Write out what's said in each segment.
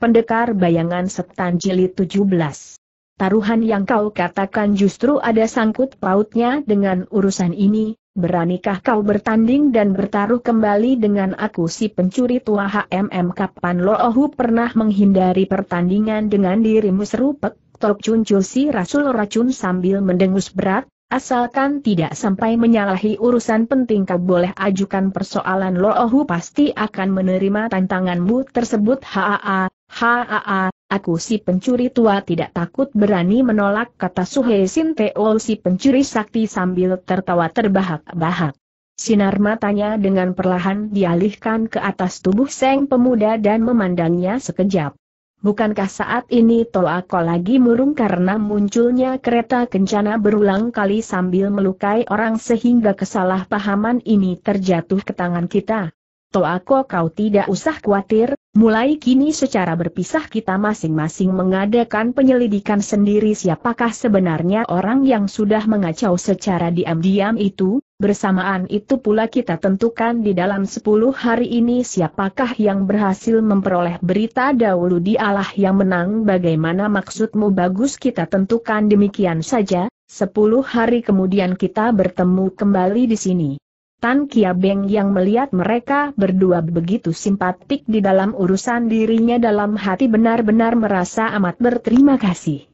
Pendekar Bayangan Setan Jilid 17. Taruhan yang kau katakan justru ada sangkut pautnya dengan urusan ini, beranikah kau bertanding dan bertaruh kembali dengan aku si pencuri tua HMM kapan Loohu pernah menghindari pertandingan dengan dirimu serupek. Tok Chun si Rasul Racun sambil mendengus berat, Asalkan tidak sampai menyalahi urusan penting kau boleh ajukan persoalan Loohu pasti akan menerima tantanganmu tersebut Haa, Haa, aku si pencuri tua tidak takut berani menolak kata Suhe Sinteo si pencuri sakti sambil tertawa terbahak-bahak. Sinar matanya dengan perlahan dialihkan ke atas tubuh Seng pemuda dan memandangnya sekejap. Bukankah saat ini Toako lagi murung karena munculnya kereta kencana berulang kali sambil melukai orang sehingga kesalahpahaman ini terjatuh ke tangan kita? Toako kau tidak usah khawatir, mulai kini secara berpisah kita masing-masing mengadakan penyelidikan sendiri siapakah sebenarnya orang yang sudah mengacau secara diam-diam itu, bersamaan itu pula kita tentukan di dalam 10 hari ini siapakah yang berhasil memperoleh berita dahulu di Allah yang menang bagaimana maksudmu bagus kita tentukan demikian saja, 10 hari kemudian kita bertemu kembali di sini. Tan Beng yang melihat mereka berdua begitu simpatik di dalam urusan dirinya dalam hati benar-benar merasa amat berterima kasih.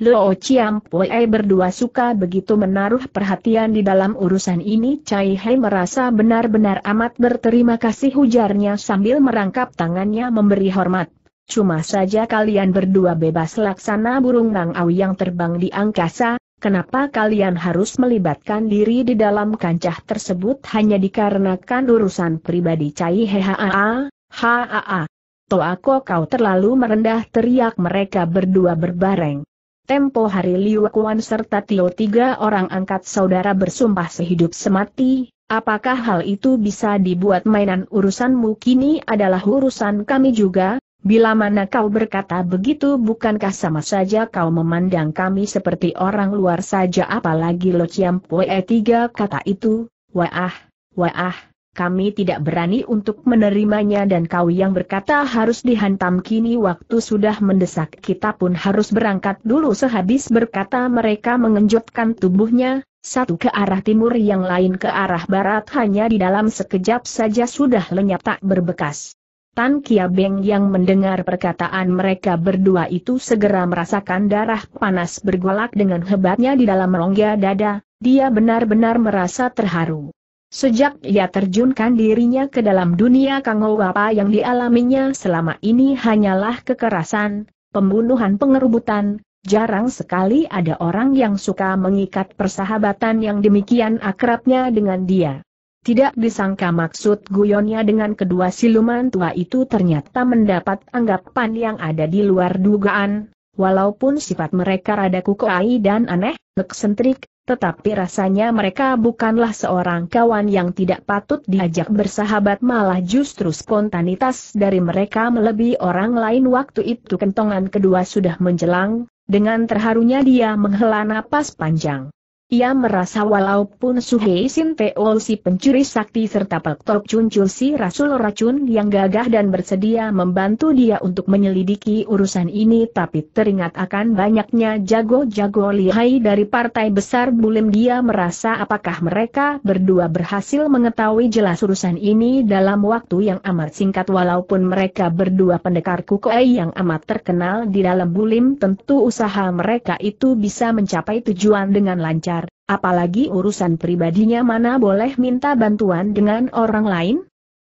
Luo Pue berdua suka begitu menaruh perhatian di dalam urusan ini Cai Hei merasa benar-benar amat berterima kasih ujarnya sambil merangkap tangannya memberi hormat. Cuma saja kalian berdua bebas laksana burung nangau yang terbang di angkasa, Kenapa kalian harus melibatkan diri di dalam kancah tersebut hanya dikarenakan urusan pribadi Cai Haa? Haa. Toako kau terlalu merendah teriak mereka berdua berbareng. Tempo hari Liu Kuan serta Tio tiga orang angkat saudara bersumpah sehidup semati, apakah hal itu bisa dibuat mainan urusanmu kini adalah urusan kami juga, Bila mana kau berkata begitu bukankah sama saja kau memandang kami seperti orang luar saja apalagi lo poe tiga kata itu, waah, waah, kami tidak berani untuk menerimanya dan kau yang berkata harus dihantam kini waktu sudah mendesak kita pun harus berangkat dulu sehabis berkata mereka mengenjotkan tubuhnya, satu ke arah timur yang lain ke arah barat hanya di dalam sekejap saja sudah lenyap tak berbekas. Tan Kia Beng yang mendengar perkataan mereka berdua itu segera merasakan darah panas bergolak dengan hebatnya di dalam rongga dada, dia benar-benar merasa terharu. Sejak ia terjunkan dirinya ke dalam dunia Kangou apa yang dialaminya selama ini hanyalah kekerasan, pembunuhan pengerubutan, jarang sekali ada orang yang suka mengikat persahabatan yang demikian akrabnya dengan dia. Tidak disangka maksud guyonnya dengan kedua siluman tua itu ternyata mendapat anggapan yang ada di luar dugaan, walaupun sifat mereka rada kukuai dan aneh, eksentrik, tetapi rasanya mereka bukanlah seorang kawan yang tidak patut diajak bersahabat malah justru spontanitas dari mereka melebihi orang lain waktu itu kentongan kedua sudah menjelang, dengan terharunya dia menghela napas panjang. Ia merasa walaupun Suhei Sin si pencuri sakti serta Pak Tok Chun Chul si Rasul Racun yang gagah dan bersedia membantu dia untuk menyelidiki urusan ini tapi teringat akan banyaknya jago-jago lihai dari partai besar Bulim dia merasa apakah mereka berdua berhasil mengetahui jelas urusan ini dalam waktu yang amat singkat walaupun mereka berdua pendekar kukoe yang amat terkenal di dalam Bulim tentu usaha mereka itu bisa mencapai tujuan dengan lancar apalagi urusan pribadinya mana boleh minta bantuan dengan orang lain?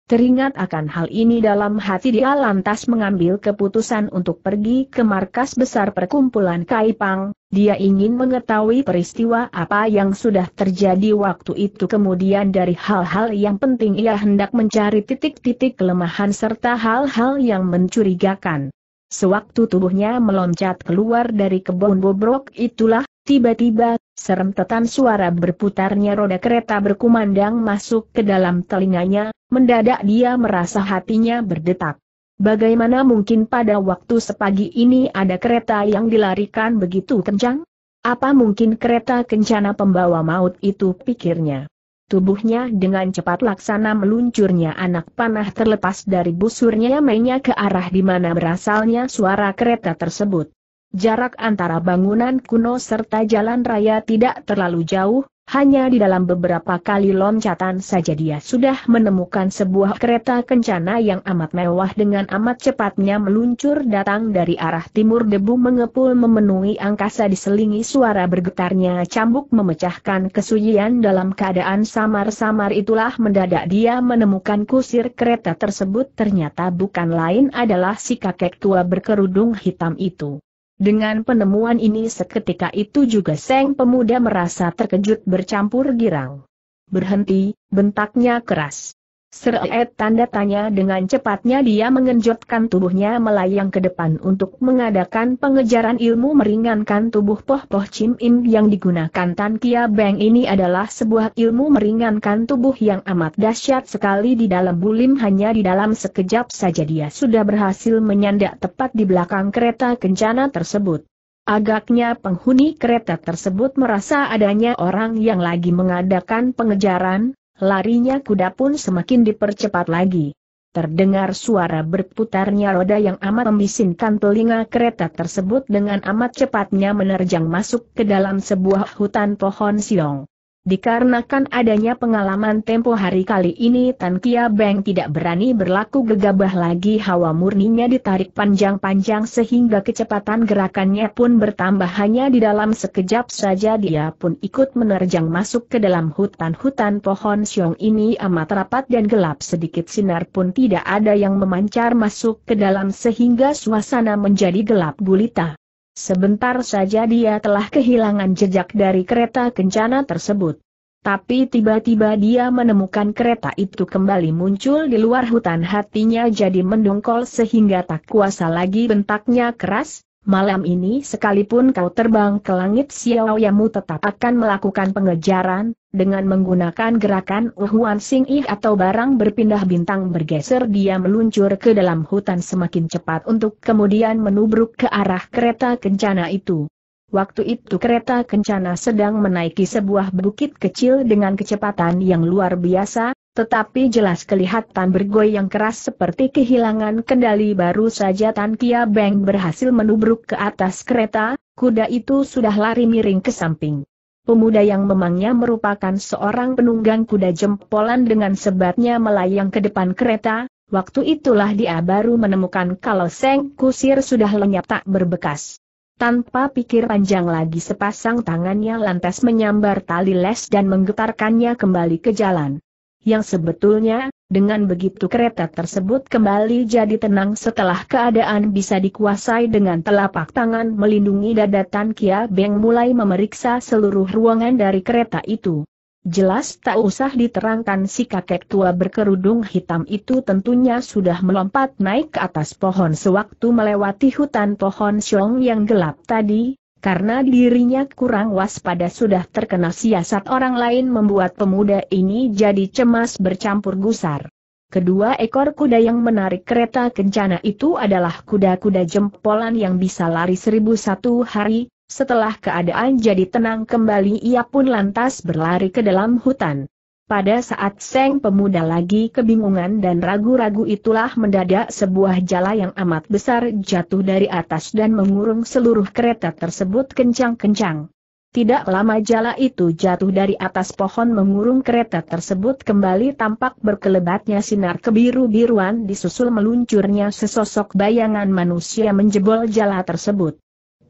Teringat akan hal ini dalam hati dia lantas mengambil keputusan untuk pergi ke markas besar perkumpulan Kaipang, dia ingin mengetahui peristiwa apa yang sudah terjadi waktu itu kemudian dari hal-hal yang penting ia hendak mencari titik-titik kelemahan serta hal-hal yang mencurigakan. Sewaktu tubuhnya meloncat keluar dari kebun bobrok itulah, Tiba-tiba, serem serentetan suara berputarnya roda kereta berkumandang masuk ke dalam telinganya, mendadak dia merasa hatinya berdetak. Bagaimana mungkin pada waktu sepagi ini ada kereta yang dilarikan begitu kencang? Apa mungkin kereta kencana pembawa maut itu pikirnya? Tubuhnya dengan cepat laksana meluncurnya anak panah terlepas dari busurnya mainnya ke arah di mana berasalnya suara kereta tersebut. Jarak antara bangunan kuno serta jalan raya tidak terlalu jauh, hanya di dalam beberapa kali loncatan saja dia sudah menemukan sebuah kereta kencana yang amat mewah dengan amat cepatnya meluncur datang dari arah timur debu mengepul memenuhi angkasa diselingi suara bergetarnya cambuk memecahkan kesunyian dalam keadaan samar-samar itulah mendadak dia menemukan kusir kereta tersebut ternyata bukan lain adalah si kakek tua berkerudung hitam itu. Dengan penemuan ini seketika itu juga Seng Pemuda merasa terkejut bercampur girang. Berhenti, bentaknya keras. Seret tanda tanya dengan cepatnya dia mengenjotkan tubuhnya melayang ke depan untuk mengadakan pengejaran ilmu meringankan tubuh poh-poh Chim In yang digunakan Tan Kia Beng ini adalah sebuah ilmu meringankan tubuh yang amat dahsyat sekali di dalam bulim hanya di dalam sekejap saja dia sudah berhasil menyandak tepat di belakang kereta kencana tersebut. Agaknya penghuni kereta tersebut merasa adanya orang yang lagi mengadakan pengejaran, Larinya kuda pun semakin dipercepat lagi. Terdengar suara berputarnya roda yang amat membisinkan telinga kereta tersebut dengan amat cepatnya menerjang masuk ke dalam sebuah hutan pohon siong. Dikarenakan adanya pengalaman tempo hari kali ini Tan Kia Beng tidak berani berlaku gegabah lagi hawa murninya ditarik panjang-panjang sehingga kecepatan gerakannya pun bertambah hanya di dalam sekejap saja dia pun ikut menerjang masuk ke dalam hutan-hutan pohon siong ini amat rapat dan gelap sedikit sinar pun tidak ada yang memancar masuk ke dalam sehingga suasana menjadi gelap gulita. Sebentar saja dia telah kehilangan jejak dari kereta kencana tersebut. Tapi tiba-tiba dia menemukan kereta itu kembali muncul di luar hutan hatinya jadi mendongkol sehingga tak kuasa lagi bentaknya keras, Malam ini sekalipun kau terbang ke langit Xiaoyamu tetap akan melakukan pengejaran, dengan menggunakan gerakan Uhuan Sing Ih atau barang berpindah bintang bergeser dia meluncur ke dalam hutan semakin cepat untuk kemudian menubruk ke arah kereta kencana itu. Waktu itu kereta kencana sedang menaiki sebuah bukit kecil dengan kecepatan yang luar biasa, tetapi jelas kelihatan bergoyang keras seperti kehilangan kendali baru saja Tan Kia Beng berhasil menubruk ke atas kereta, kuda itu sudah lari miring ke samping. Pemuda yang memangnya merupakan seorang penunggang kuda jempolan dengan sebatnya melayang ke depan kereta, waktu itulah dia baru menemukan kalau Seng Kusir sudah lenyap tak berbekas. Tanpa pikir panjang lagi sepasang tangannya lantas menyambar tali les dan menggetarkannya kembali ke jalan yang sebetulnya, dengan begitu kereta tersebut kembali jadi tenang setelah keadaan bisa dikuasai dengan telapak tangan melindungi dada Tan Kia Beng mulai memeriksa seluruh ruangan dari kereta itu. Jelas tak usah diterangkan si kakek tua berkerudung hitam itu tentunya sudah melompat naik ke atas pohon sewaktu melewati hutan pohon siong yang gelap tadi, karena dirinya kurang waspada sudah terkena siasat orang lain membuat pemuda ini jadi cemas bercampur gusar. Kedua ekor kuda yang menarik kereta kencana itu adalah kuda-kuda jempolan yang bisa lari seribu satu hari, setelah keadaan jadi tenang kembali ia pun lantas berlari ke dalam hutan. Pada saat Seng pemuda lagi kebingungan dan ragu-ragu itulah mendadak sebuah jala yang amat besar jatuh dari atas dan mengurung seluruh kereta tersebut kencang-kencang. Tidak lama jala itu jatuh dari atas pohon mengurung kereta tersebut kembali tampak berkelebatnya sinar kebiru-biruan disusul meluncurnya sesosok bayangan manusia menjebol jala tersebut.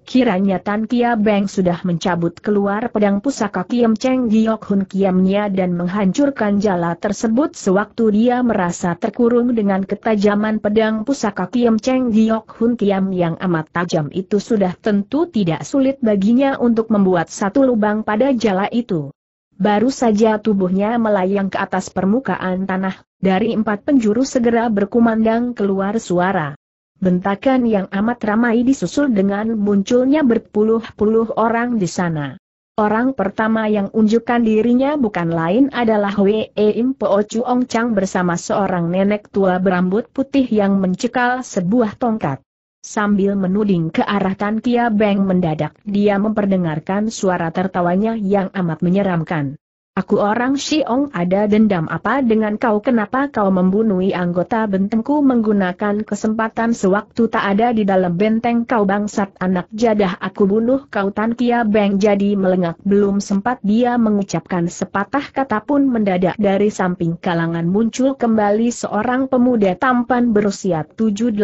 Kiranya Tan Kia Beng sudah mencabut keluar pedang pusaka Kiam Cheng Giok Hun Kiamnya dan menghancurkan jala tersebut sewaktu dia merasa terkurung dengan ketajaman pedang pusaka Kiam Cheng Giok Hun Kiam yang amat tajam itu sudah tentu tidak sulit baginya untuk membuat satu lubang pada jala itu. Baru saja tubuhnya melayang ke atas permukaan tanah, dari empat penjuru segera berkumandang keluar suara. Bentakan yang amat ramai disusul dengan munculnya berpuluh-puluh orang di sana. Orang pertama yang unjukkan dirinya bukan lain adalah Wee Im Po Chuong Chang bersama seorang nenek tua berambut putih yang mencekal sebuah tongkat. Sambil menuding ke arah Tan Kia Beng mendadak dia memperdengarkan suara tertawanya yang amat menyeramkan. Aku orang Xiong ada dendam apa dengan kau kenapa kau membunuhi anggota bentengku menggunakan kesempatan sewaktu tak ada di dalam benteng kau bangsat anak jadah aku bunuh kau Tan Kia Beng jadi melengak belum sempat dia mengucapkan sepatah kata pun mendadak dari samping kalangan muncul kembali seorang pemuda tampan berusia 7-18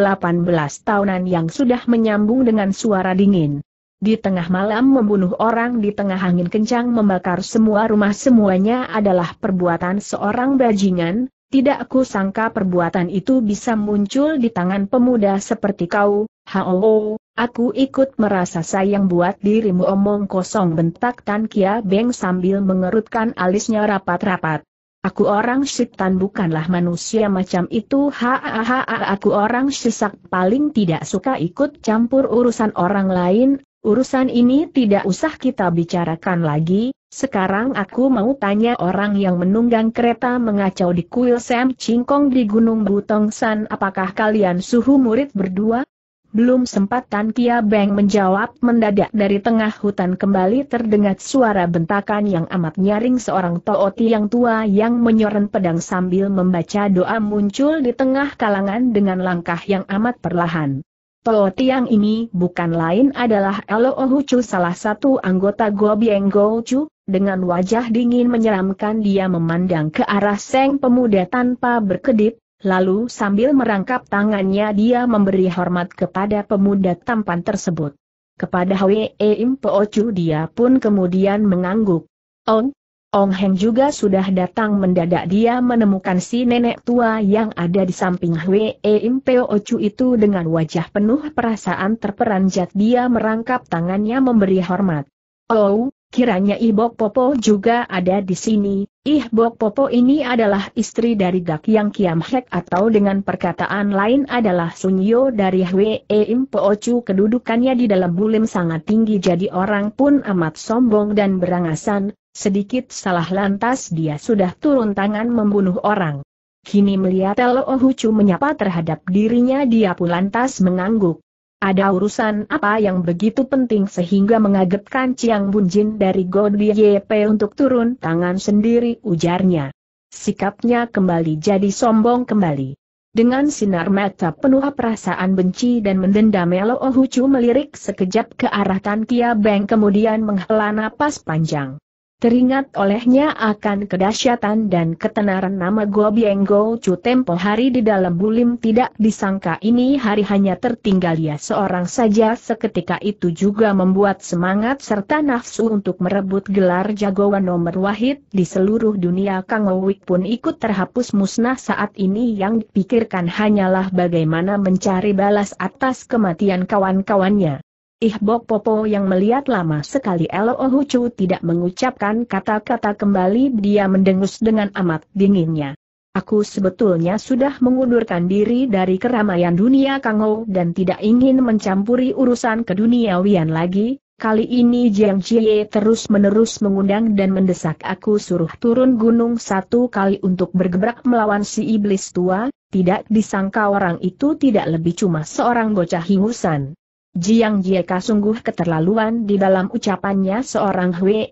tahunan yang sudah menyambung dengan suara dingin di tengah malam membunuh orang di tengah angin kencang membakar semua rumah semuanya adalah perbuatan seorang bajingan, tidak aku sangka perbuatan itu bisa muncul di tangan pemuda seperti kau, Hao, aku ikut merasa sayang buat dirimu omong kosong bentak Tan Kia Beng sambil mengerutkan alisnya rapat-rapat. Aku orang syaitan bukanlah manusia macam itu hahaha aku orang sesak paling tidak suka ikut campur urusan orang lain, Urusan ini tidak usah kita bicarakan lagi, sekarang aku mau tanya orang yang menunggang kereta mengacau di kuil Sam Cingkong di Gunung Butong San apakah kalian suhu murid berdua? Belum sempat Tan Kia Beng menjawab mendadak dari tengah hutan kembali terdengar suara bentakan yang amat nyaring seorang tooti yang tua yang menyoren pedang sambil membaca doa muncul di tengah kalangan dengan langkah yang amat perlahan. Toh Tiang ini bukan lain adalah Elo Ohucu salah satu anggota Gobieng Gochu, dengan wajah dingin menyeramkan dia memandang ke arah Seng Pemuda tanpa berkedip, lalu sambil merangkap tangannya dia memberi hormat kepada pemuda tampan tersebut. Kepada Hwee Im Poocu dia pun kemudian mengangguk. On, Ong Heng juga sudah datang mendadak dia menemukan si nenek tua yang ada di samping Hwee Im Peo Ocu itu dengan wajah penuh perasaan terperanjat dia merangkap tangannya memberi hormat. Oh, kiranya Ibok Popo juga ada di sini, Ihbok Popo ini adalah istri dari Gak Yang Kiam Hek atau dengan perkataan lain adalah Sunyo dari Hwee Im Peo Ocu kedudukannya di dalam bulim sangat tinggi jadi orang pun amat sombong dan berangasan, Sedikit salah lantas dia sudah turun tangan membunuh orang. Kini melihat Lo Hucu menyapa terhadap dirinya dia pun lantas mengangguk. Ada urusan apa yang begitu penting sehingga mengagetkan Chiang Bunjin dari Godie YP untuk turun tangan sendiri ujarnya. Sikapnya kembali jadi sombong kembali. Dengan sinar mata penuh perasaan benci dan mendendam Lo Hucu melirik sekejap ke arah Tan Kia Beng kemudian menghela napas panjang. Teringat olehnya akan kedahsyatan dan ketenaran nama Gobieng Chu tempo hari di dalam bulim tidak disangka ini hari hanya tertinggal ia ya seorang saja seketika itu juga membuat semangat serta nafsu untuk merebut gelar jagoan nomor wahid di seluruh dunia Kang Owik pun ikut terhapus musnah saat ini yang dipikirkan hanyalah bagaimana mencari balas atas kematian kawan-kawannya. Ih bok Popo yang melihat lama sekali Elo Ohucu tidak mengucapkan kata-kata kembali dia mendengus dengan amat dinginnya. Aku sebetulnya sudah mengundurkan diri dari keramaian dunia Kangou dan tidak ingin mencampuri urusan ke dunia Wian lagi, Kali ini Jiang Jie terus-menerus mengundang dan mendesak aku suruh turun gunung satu kali untuk bergebrak melawan si iblis tua, tidak disangka orang itu tidak lebih cuma seorang bocah hingusan. Jiang Jieka sungguh keterlaluan di dalam ucapannya seorang Hwee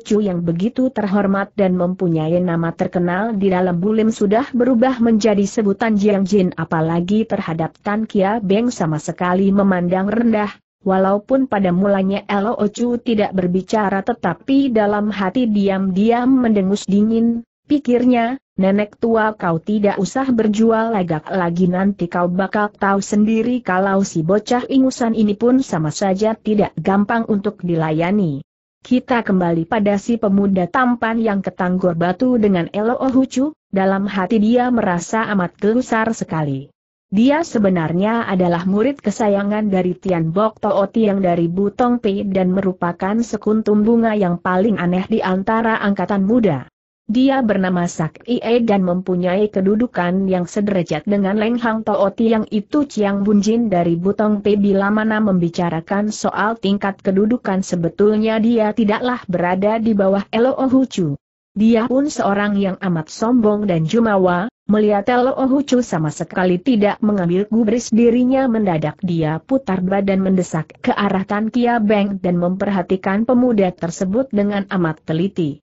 Chu yang begitu terhormat dan mempunyai nama terkenal di dalam bulim sudah berubah menjadi sebutan Jiang Jin apalagi terhadap Tan Kia Beng sama sekali memandang rendah, walaupun pada mulanya Elo Ocu tidak berbicara tetapi dalam hati diam-diam mendengus dingin, pikirnya, Nenek tua kau tidak usah berjual legak lagi nanti kau bakal tahu sendiri kalau si bocah ingusan ini pun sama saja tidak gampang untuk dilayani. Kita kembali pada si pemuda tampan yang ketanggor batu dengan Elo Ohucu, dalam hati dia merasa amat gelusar sekali. Dia sebenarnya adalah murid kesayangan dari Tian Bok Tooti yang dari Butong Pei dan merupakan sekuntum bunga yang paling aneh di antara angkatan muda. Dia bernama Sak Ie dan mempunyai kedudukan yang sederajat dengan Leng Hang Tooti yang itu Chiang Bunjin dari Butong P. Bila mana membicarakan soal tingkat kedudukan sebetulnya dia tidaklah berada di bawah Elo Ohuchu. Dia pun seorang yang amat sombong dan jumawa, melihat Elo Ohuchu sama sekali tidak mengambil gubris dirinya mendadak dia putar badan mendesak ke arah Tan Kia Beng dan memperhatikan pemuda tersebut dengan amat teliti.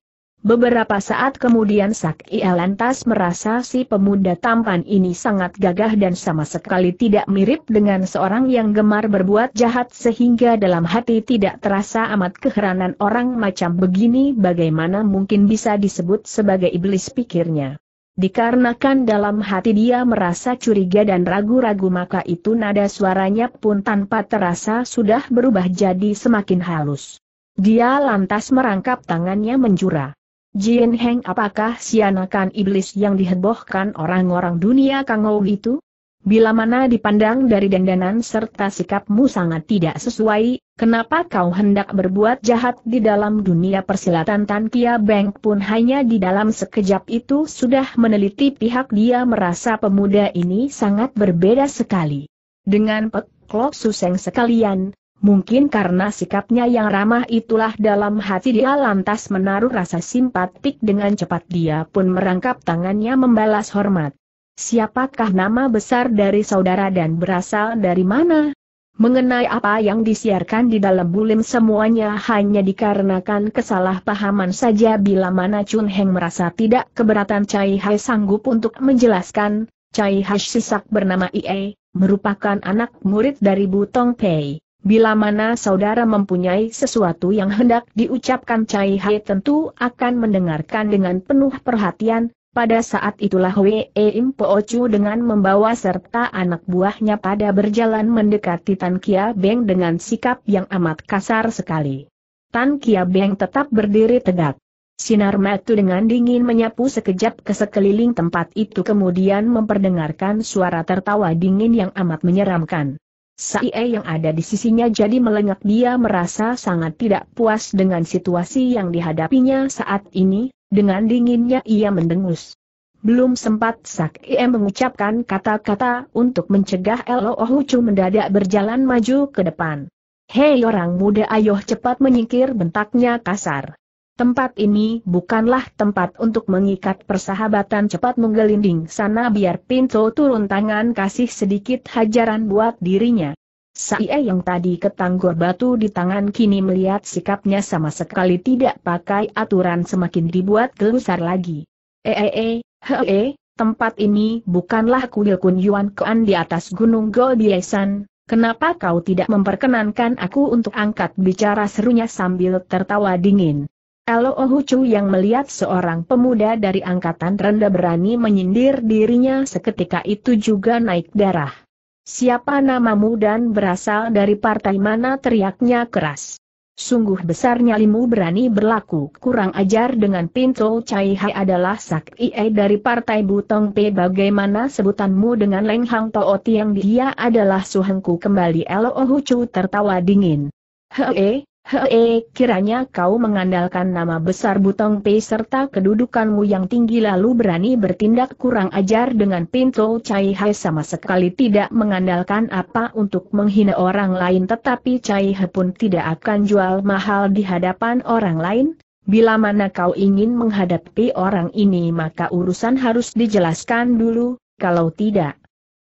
Beberapa saat kemudian Ia lantas merasa si pemuda tampan ini sangat gagah dan sama sekali tidak mirip dengan seorang yang gemar berbuat jahat sehingga dalam hati tidak terasa amat keheranan orang macam begini bagaimana mungkin bisa disebut sebagai iblis pikirnya. Dikarenakan dalam hati dia merasa curiga dan ragu-ragu maka itu nada suaranya pun tanpa terasa sudah berubah jadi semakin halus. Dia lantas merangkap tangannya menjura. Jin Heng apakah sianakan iblis yang dihebohkan orang-orang dunia Kangou itu? Bila mana dipandang dari dandanan serta sikapmu sangat tidak sesuai, kenapa kau hendak berbuat jahat di dalam dunia persilatan Tan Kia Beng pun hanya di dalam sekejap itu sudah meneliti pihak dia merasa pemuda ini sangat berbeda sekali. Dengan Pek Klok Suseng sekalian, Mungkin karena sikapnya yang ramah itulah dalam hati dia lantas menaruh rasa simpatik dengan cepat dia pun merangkap tangannya membalas hormat. Siapakah nama besar dari saudara dan berasal dari mana? Mengenai apa yang disiarkan di dalam bulim semuanya hanya dikarenakan kesalahpahaman saja bila mana Chun Heng merasa tidak keberatan Cai Hai sanggup untuk menjelaskan, Cai Hai sisak bernama Ie, merupakan anak murid dari Butong Pei. Bila mana saudara mempunyai sesuatu yang hendak diucapkan Cai Hai tentu akan mendengarkan dengan penuh perhatian, pada saat itulah Wei Im po Chu dengan membawa serta anak buahnya pada berjalan mendekati Tan Kia Beng dengan sikap yang amat kasar sekali. Tan Kia Beng tetap berdiri tegak. Sinar matu dengan dingin menyapu sekejap ke sekeliling tempat itu kemudian memperdengarkan suara tertawa dingin yang amat menyeramkan. Saie yang ada di sisinya jadi melengak dia merasa sangat tidak puas dengan situasi yang dihadapinya saat ini, dengan dinginnya ia mendengus. Belum sempat Sakie mengucapkan kata-kata untuk mencegah Elo Ohucu mendadak berjalan maju ke depan. Hei orang muda ayo cepat menyingkir bentaknya kasar. Tempat ini bukanlah tempat untuk mengikat persahabatan cepat menggelinding sana biar Pinto turun tangan kasih sedikit hajaran buat dirinya. Saie yang tadi ketanggor batu di tangan kini melihat sikapnya sama sekali tidak pakai aturan semakin dibuat gelusar lagi. Eee, eh, eh, eh, hee, tempat ini bukanlah kuil kunyuan kean di atas gunung Goldiesan, Kenapa kau tidak memperkenankan aku untuk angkat bicara serunya sambil tertawa dingin? Elo Ohucu yang melihat seorang pemuda dari angkatan rendah berani menyindir dirinya seketika itu juga naik darah. Siapa namamu dan berasal dari partai mana teriaknya keras. Sungguh besarnya nyalimu berani berlaku kurang ajar dengan pintu Chai Hai adalah Sak Ie dari partai Butong P bagaimana sebutanmu dengan Leng Hang yang dia adalah suhengku kembali Elo Ohucu tertawa dingin. Hei, Hei, kiranya kau mengandalkan nama besar Butong Pei serta kedudukanmu yang tinggi lalu berani bertindak kurang ajar dengan Pinto Chai Hai sama sekali tidak mengandalkan apa untuk menghina orang lain tetapi Chai Hai pun tidak akan jual mahal di hadapan orang lain. Bila mana kau ingin menghadapi orang ini maka urusan harus dijelaskan dulu, kalau tidak.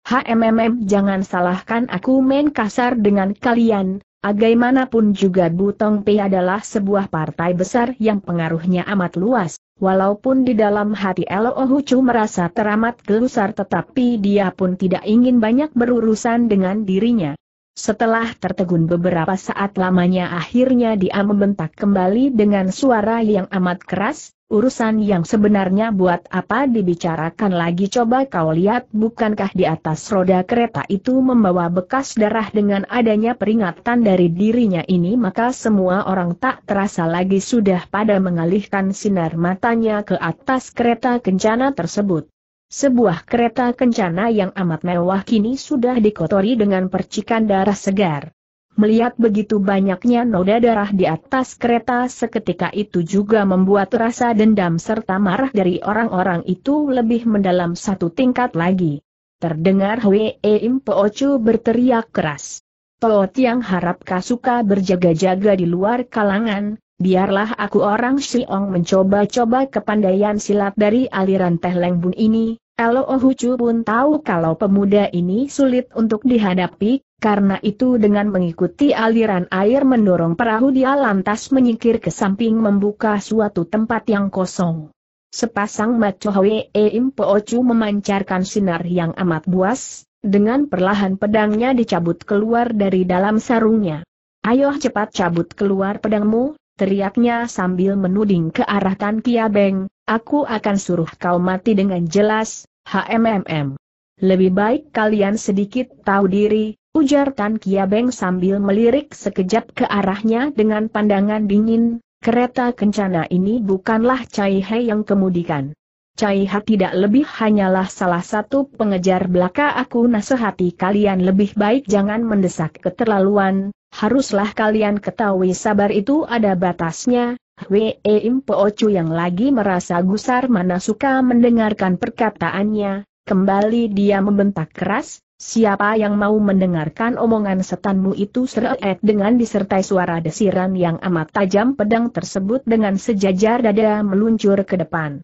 HMMM jangan salahkan aku main kasar dengan kalian, Bagaimanapun juga Butong Pei adalah sebuah partai besar yang pengaruhnya amat luas, walaupun di dalam hati Lo Hucu merasa teramat gelusar tetapi dia pun tidak ingin banyak berurusan dengan dirinya. Setelah tertegun beberapa saat lamanya akhirnya dia membentak kembali dengan suara yang amat keras, urusan yang sebenarnya buat apa dibicarakan lagi coba kau lihat bukankah di atas roda kereta itu membawa bekas darah dengan adanya peringatan dari dirinya ini maka semua orang tak terasa lagi sudah pada mengalihkan sinar matanya ke atas kereta kencana tersebut. Sebuah kereta kencana yang amat mewah kini sudah dikotori dengan percikan darah segar. Melihat begitu banyaknya noda darah di atas kereta seketika itu juga membuat rasa dendam serta marah dari orang-orang itu lebih mendalam satu tingkat lagi. Terdengar Hwee Im Poocu berteriak keras. Po yang harap Kasuka berjaga-jaga di luar kalangan, biarlah aku orang Siong mencoba-coba kepandaian silat dari aliran Teh Lengbun ini, Elo Ohucu pun tahu kalau pemuda ini sulit untuk dihadapi, karena itu dengan mengikuti aliran air mendorong perahu dia lantas menyingkir ke samping membuka suatu tempat yang kosong. Sepasang maco Hwee Im Poocu memancarkan sinar yang amat buas, dengan perlahan pedangnya dicabut keluar dari dalam sarungnya. Ayoh cepat cabut keluar pedangmu, teriaknya sambil menuding ke arah Tan Kia Beng, aku akan suruh kau mati dengan jelas, HMMM. Lebih baik kalian sedikit tahu diri, Ujar Tan Kiabeng sambil melirik sekejap ke arahnya dengan pandangan dingin, kereta kencana ini bukanlah Cai He yang kemudikan. Cai He tidak lebih hanyalah salah satu pengejar belaka aku nasihati kalian lebih baik jangan mendesak keterlaluan, haruslah kalian ketahui sabar itu ada batasnya, Wei Im Poocu yang lagi merasa gusar mana suka mendengarkan perkataannya, kembali dia membentak keras, Siapa yang mau mendengarkan omongan setanmu itu seret dengan disertai suara desiran yang amat tajam pedang tersebut dengan sejajar dada meluncur ke depan.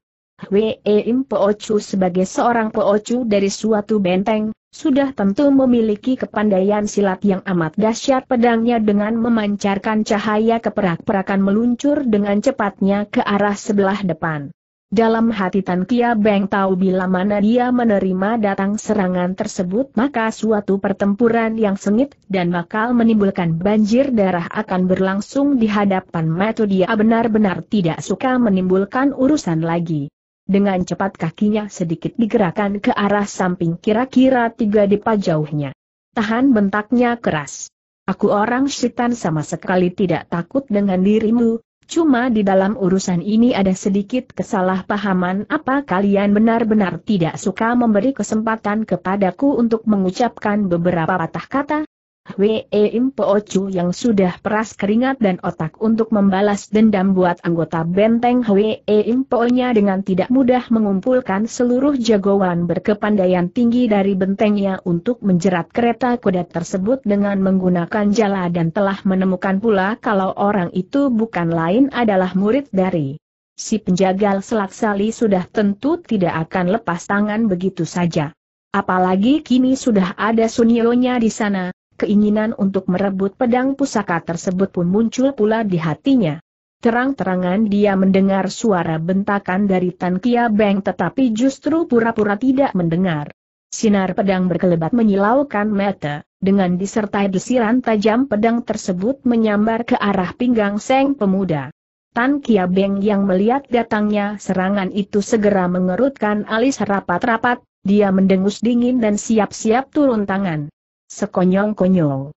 Wee Im Poochu sebagai seorang Poochu dari suatu benteng, sudah tentu memiliki kepandaian silat yang amat dahsyat pedangnya dengan memancarkan cahaya keperak-perakan meluncur dengan cepatnya ke arah sebelah depan. Dalam hati Tan Kia Beng tahu bila mana dia menerima datang serangan tersebut maka suatu pertempuran yang sengit dan bakal menimbulkan banjir darah akan berlangsung di hadapan metode dia benar-benar tidak suka menimbulkan urusan lagi. Dengan cepat kakinya sedikit digerakkan ke arah samping kira-kira tiga depa jauhnya. Tahan bentaknya keras. Aku orang setan sama sekali tidak takut dengan dirimu, Cuma di dalam urusan ini ada sedikit kesalahpahaman apa kalian benar-benar tidak suka memberi kesempatan kepadaku untuk mengucapkan beberapa patah kata? Wei Impochu yang sudah peras keringat dan otak untuk membalas dendam buat anggota benteng Wei Imponya dengan tidak mudah mengumpulkan seluruh jagoan berkepandaian tinggi dari bentengnya untuk menjerat kereta kuda tersebut dengan menggunakan jala dan telah menemukan pula kalau orang itu bukan lain adalah murid dari si penjagal Selak Sali sudah tentu tidak akan lepas tangan begitu saja. Apalagi kini sudah ada Sunyonya di sana, keinginan untuk merebut pedang pusaka tersebut pun muncul pula di hatinya. Terang-terangan dia mendengar suara bentakan dari Tan Kia Beng tetapi justru pura-pura tidak mendengar. Sinar pedang berkelebat menyilaukan mata, dengan disertai desiran tajam pedang tersebut menyambar ke arah pinggang Seng Pemuda. Tan Kia Beng yang melihat datangnya serangan itu segera mengerutkan alis rapat-rapat, dia mendengus dingin dan siap-siap turun tangan sekonyong konyong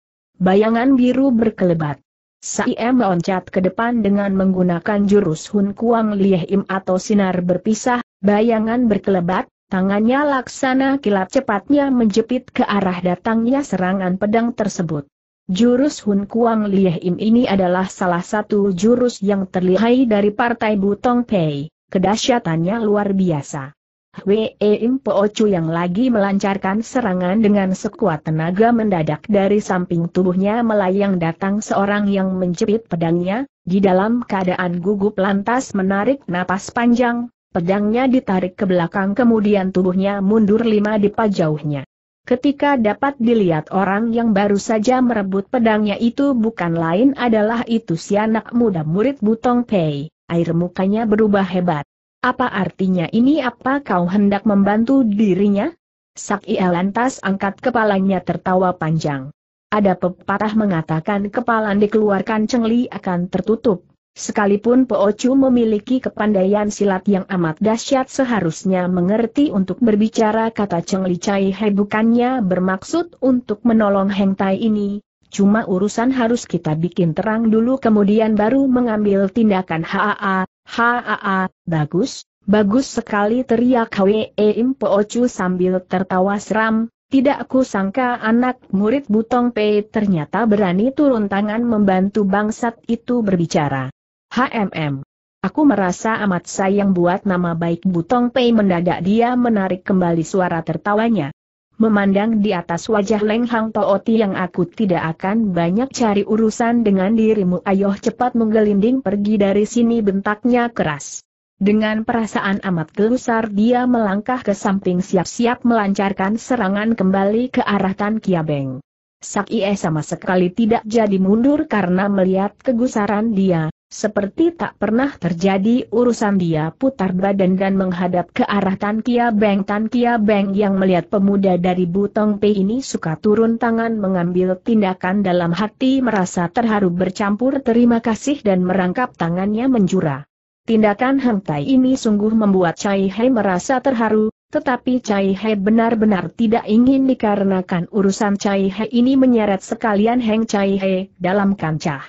Bayangan biru berkelebat. Saiem meloncat ke depan dengan menggunakan jurus Hun Kuang Lieh Im atau sinar berpisah, bayangan berkelebat, tangannya laksana kilat cepatnya menjepit ke arah datangnya serangan pedang tersebut. Jurus Hun Kuang Lieh Im ini adalah salah satu jurus yang terlihai dari Partai Butong Pei, kedahsyatannya luar biasa. Hwee Im Chu yang lagi melancarkan serangan dengan sekuat tenaga mendadak dari samping tubuhnya melayang datang seorang yang menjepit pedangnya, di dalam keadaan gugup lantas menarik napas panjang, pedangnya ditarik ke belakang kemudian tubuhnya mundur lima dipa jauhnya. Ketika dapat dilihat orang yang baru saja merebut pedangnya itu bukan lain adalah itu si anak muda murid Butong Pei, air mukanya berubah hebat. Apa artinya ini apa kau hendak membantu dirinya? Sakya lantas angkat kepalanya tertawa panjang. Ada pepatah mengatakan kepala dikeluarkan cengli akan tertutup. Sekalipun Poocu memiliki kepandaian silat yang amat dahsyat seharusnya mengerti untuk berbicara kata Li Chai Hai bukannya bermaksud untuk menolong Heng Tai ini, cuma urusan harus kita bikin terang dulu kemudian baru mengambil tindakan HAA, Haa, bagus, bagus sekali teriak Hwe Impochu sambil tertawa seram, tidak kusangka anak murid Butong Pei ternyata berani turun tangan membantu bangsat itu berbicara. HMM. Aku merasa amat sayang buat nama baik Butong Pei mendadak dia menarik kembali suara tertawanya memandang di atas wajah Leng Hang Tooti yang aku tidak akan banyak cari urusan dengan dirimu Ayoh cepat menggelinding pergi dari sini bentaknya keras. Dengan perasaan amat gelusar dia melangkah ke samping siap-siap melancarkan serangan kembali ke arah Tan Kiabeng. Sakie sama sekali tidak jadi mundur karena melihat kegusaran dia, seperti tak pernah terjadi urusan dia putar badan dan menghadap ke arah Tan Kia Beng. Tan Kia Beng yang melihat pemuda dari Butong P ini suka turun tangan mengambil tindakan dalam hati merasa terharu bercampur terima kasih dan merangkap tangannya menjura. Tindakan Hang Tai ini sungguh membuat Chai Hei merasa terharu, tetapi Chai Hei benar-benar tidak ingin dikarenakan urusan Chai Hei ini menyeret sekalian Heng Chai Hei dalam kancah.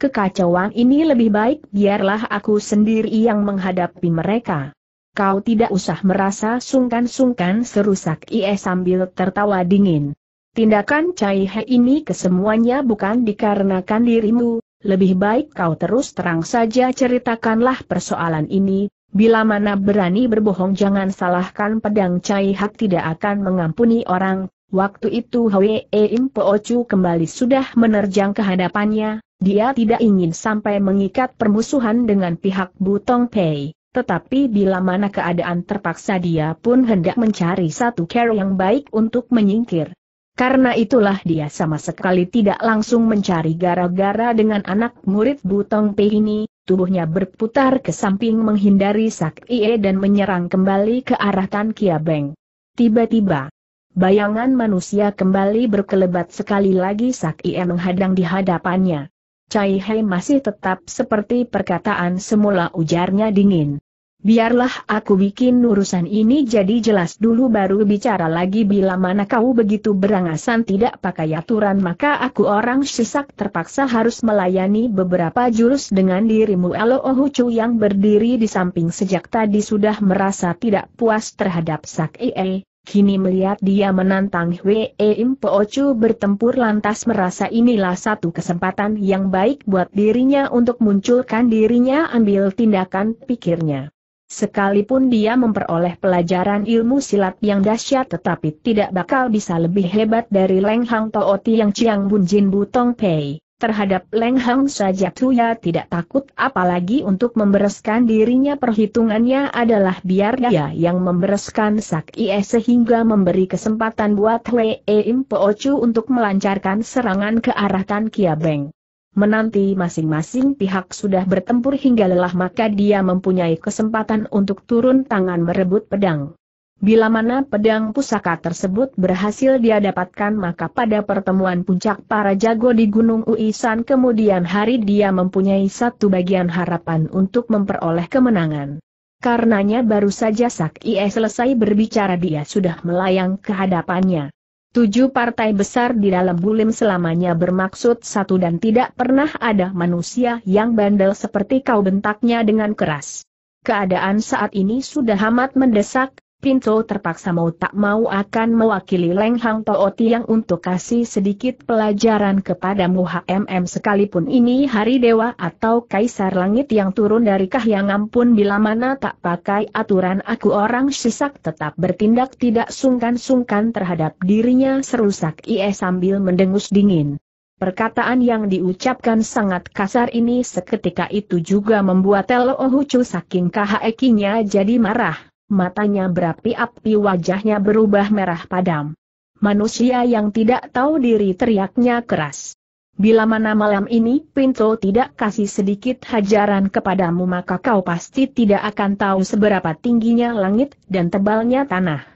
Kekacauan ini lebih baik biarlah aku sendiri yang menghadapi mereka. Kau tidak usah merasa sungkan-sungkan serusak Ie sambil tertawa dingin. Tindakan Cai He ini kesemuanya bukan dikarenakan dirimu, lebih baik kau terus terang saja ceritakanlah persoalan ini, bila mana berani berbohong jangan salahkan pedang Cai Hak tidak akan mengampuni orang. Waktu itu Hwee Im Ocu kembali sudah menerjang kehadapannya, dia tidak ingin sampai mengikat permusuhan dengan pihak Butong Pei, tetapi bila mana keadaan terpaksa dia pun hendak mencari satu cara yang baik untuk menyingkir. Karena itulah dia sama sekali tidak langsung mencari gara-gara dengan anak murid Butong Pei ini, tubuhnya berputar ke samping menghindari Sak Ie dan menyerang kembali ke arah Tan Kia Beng. Tiba-tiba, bayangan manusia kembali berkelebat sekali lagi Sak Ie menghadang di hadapannya. Cai Hei masih tetap seperti perkataan semula ujarnya dingin. Biarlah aku bikin urusan ini jadi jelas dulu baru bicara lagi bila mana kau begitu berangasan tidak pakai aturan maka aku orang sesak terpaksa harus melayani beberapa jurus dengan dirimu Elo Ohucu yang berdiri di samping sejak tadi sudah merasa tidak puas terhadap Sak Ie. Kini melihat dia menantang Hwee Im Po Chu bertempur lantas merasa inilah satu kesempatan yang baik buat dirinya untuk munculkan dirinya ambil tindakan pikirnya. Sekalipun dia memperoleh pelajaran ilmu silat yang dahsyat tetapi tidak bakal bisa lebih hebat dari Leng Hang Tooti yang Chiang Bun Jin Butong Pei. Terhadap Leng Hang saja Tuya tidak takut apalagi untuk membereskan dirinya perhitungannya adalah biar dia yang membereskan Sak Ie sehingga memberi kesempatan buat Hwee Im Po Chu untuk melancarkan serangan ke arah Tan Kia Beng. Menanti masing-masing pihak sudah bertempur hingga lelah maka dia mempunyai kesempatan untuk turun tangan merebut pedang. Bila mana pedang pusaka tersebut berhasil dia dapatkan maka pada pertemuan puncak para jago di Gunung Uisan kemudian hari dia mempunyai satu bagian harapan untuk memperoleh kemenangan. Karenanya baru saja Sak Ie selesai berbicara dia sudah melayang ke hadapannya. Tujuh partai besar di dalam bulim selamanya bermaksud satu dan tidak pernah ada manusia yang bandel seperti kau bentaknya dengan keras. Keadaan saat ini sudah amat mendesak, Pinto terpaksa mau tak mau akan mewakili Leng Hang Toh Tiang untuk kasih sedikit pelajaran kepadamu HMM sekalipun ini hari dewa atau kaisar langit yang turun dari kahyangan pun bila mana tak pakai aturan aku orang sesak tetap bertindak tidak sungkan-sungkan terhadap dirinya serusak ia sambil mendengus dingin. Perkataan yang diucapkan sangat kasar ini seketika itu juga membuat Telo Hucu saking kahaekinya jadi marah matanya berapi-api wajahnya berubah merah padam. Manusia yang tidak tahu diri teriaknya keras. Bila mana malam ini Pinto tidak kasih sedikit hajaran kepadamu maka kau pasti tidak akan tahu seberapa tingginya langit dan tebalnya tanah.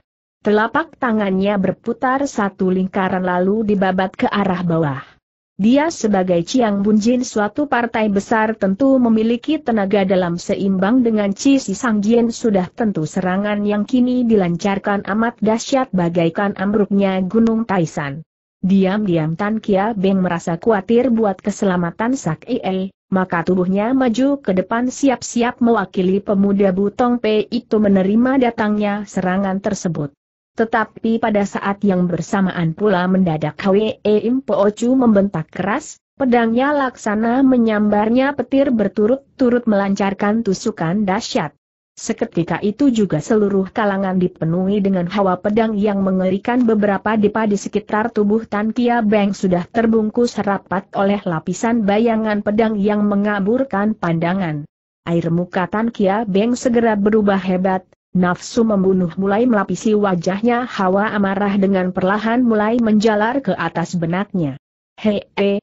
Telapak tangannya berputar satu lingkaran lalu dibabat ke arah bawah. Dia sebagai Chiang Bunjin suatu partai besar tentu memiliki tenaga dalam seimbang dengan Chi Si Jin sudah tentu serangan yang kini dilancarkan amat dahsyat bagaikan ambruknya Gunung Taisan. Diam-diam Tan Kia Beng merasa khawatir buat keselamatan Sak Ie, maka tubuhnya maju ke depan siap-siap mewakili pemuda Butong Pei itu menerima datangnya serangan tersebut. Tetapi pada saat yang bersamaan pula mendadak Hwe e Impo Chu membentak keras, pedangnya laksana menyambarnya petir berturut-turut melancarkan tusukan dahsyat. Seketika itu juga seluruh kalangan dipenuhi dengan hawa pedang yang mengerikan beberapa depa di sekitar tubuh Tan Kia Beng sudah terbungkus rapat oleh lapisan bayangan pedang yang mengaburkan pandangan. Air muka Tan Kia Beng segera berubah hebat, Nafsu membunuh mulai melapisi wajahnya hawa amarah dengan perlahan mulai menjalar ke atas benaknya. Hei, hei,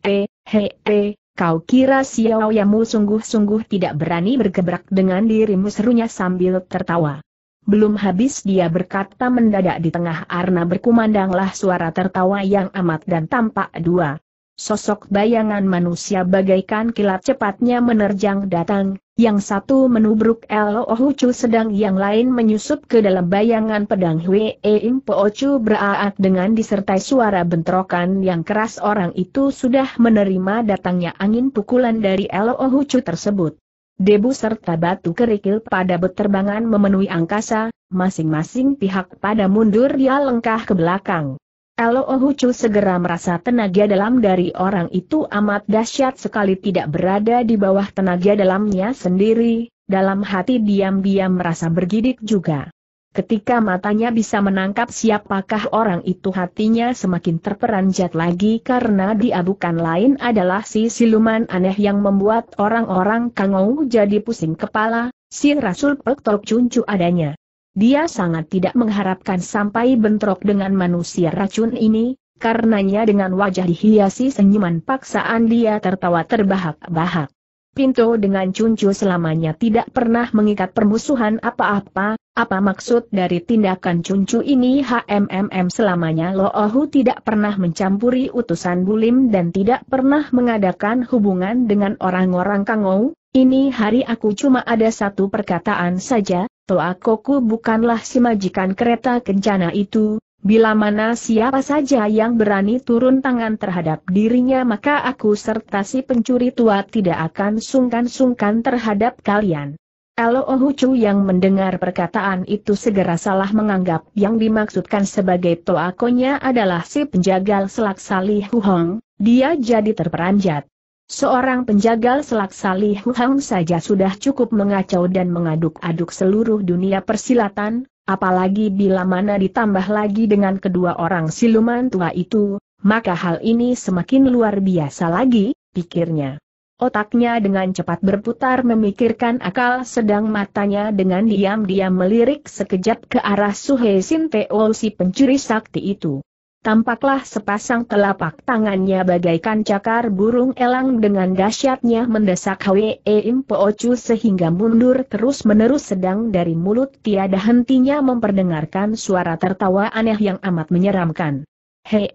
hei, hei, he, kau kira Xiaoyamu sungguh-sungguh tidak berani bergebrak dengan dirimu serunya sambil tertawa. Belum habis dia berkata mendadak di tengah arna berkumandanglah suara tertawa yang amat dan tampak dua sosok bayangan manusia bagaikan kilat cepatnya menerjang datang, yang satu menubruk Lo sedang yang lain menyusup ke dalam bayangan pedang Hwee Eim Po beraak dengan disertai suara bentrokan yang keras orang itu sudah menerima datangnya angin pukulan dari Lo tersebut. Debu serta batu kerikil pada beterbangan memenuhi angkasa, masing-masing pihak pada mundur dia lengkah ke belakang. Elo Ohucu segera merasa tenaga dalam dari orang itu amat dahsyat sekali tidak berada di bawah tenaga dalamnya sendiri, dalam hati diam-diam merasa bergidik juga. Ketika matanya bisa menangkap siapakah orang itu hatinya semakin terperanjat lagi karena dia bukan lain adalah si siluman aneh yang membuat orang-orang kangau jadi pusing kepala, si Rasul Pek Tok Cuncu adanya. Dia sangat tidak mengharapkan sampai bentrok dengan manusia racun ini, karenanya dengan wajah dihiasi senyuman paksaan dia tertawa terbahak-bahak. Pinto dengan cuncu selamanya tidak pernah mengikat permusuhan apa-apa, apa maksud dari tindakan cuncu ini HMMM selamanya Loohu tidak pernah mencampuri utusan Bulim dan tidak pernah mengadakan hubungan dengan orang-orang Kangou, ini hari aku cuma ada satu perkataan saja, Toakoku bukanlah si majikan kereta kencana itu, bila mana siapa saja yang berani turun tangan terhadap dirinya maka aku serta si pencuri tua tidak akan sungkan-sungkan terhadap kalian. Elo yang mendengar perkataan itu segera salah menganggap yang dimaksudkan sebagai toakonya adalah si penjagal selak Salih Huhong, dia jadi terperanjat. Seorang penjagal selak Salih Huang saja sudah cukup mengacau dan mengaduk-aduk seluruh dunia persilatan, apalagi bila mana ditambah lagi dengan kedua orang siluman tua itu, maka hal ini semakin luar biasa lagi, pikirnya. Otaknya dengan cepat berputar memikirkan akal sedang matanya dengan diam-diam melirik sekejap ke arah Suhe Sin Teo si pencuri sakti itu tampaklah sepasang telapak tangannya bagaikan cakar burung elang dengan dahsyatnya mendesak Hwe Im Chu sehingga mundur terus-menerus sedang dari mulut tiada hentinya memperdengarkan suara tertawa aneh yang amat menyeramkan. Hei,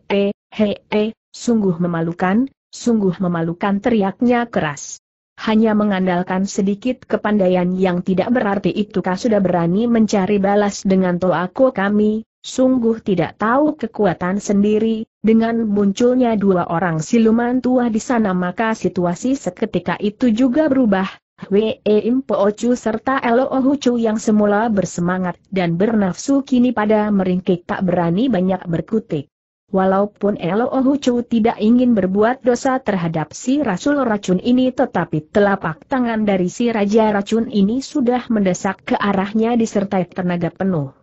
hei, hei, sungguh memalukan, sungguh memalukan teriaknya keras. Hanya mengandalkan sedikit kepandaian yang tidak berarti itukah sudah berani mencari balas dengan toako kami, sungguh tidak tahu kekuatan sendiri, dengan munculnya dua orang siluman tua di sana maka situasi seketika itu juga berubah, Hwee pochu serta Elo Chu yang semula bersemangat dan bernafsu kini pada meringkik tak berani banyak berkutik. Walaupun Elo Chu tidak ingin berbuat dosa terhadap si Rasul Racun ini tetapi telapak tangan dari si Raja Racun ini sudah mendesak ke arahnya disertai tenaga penuh.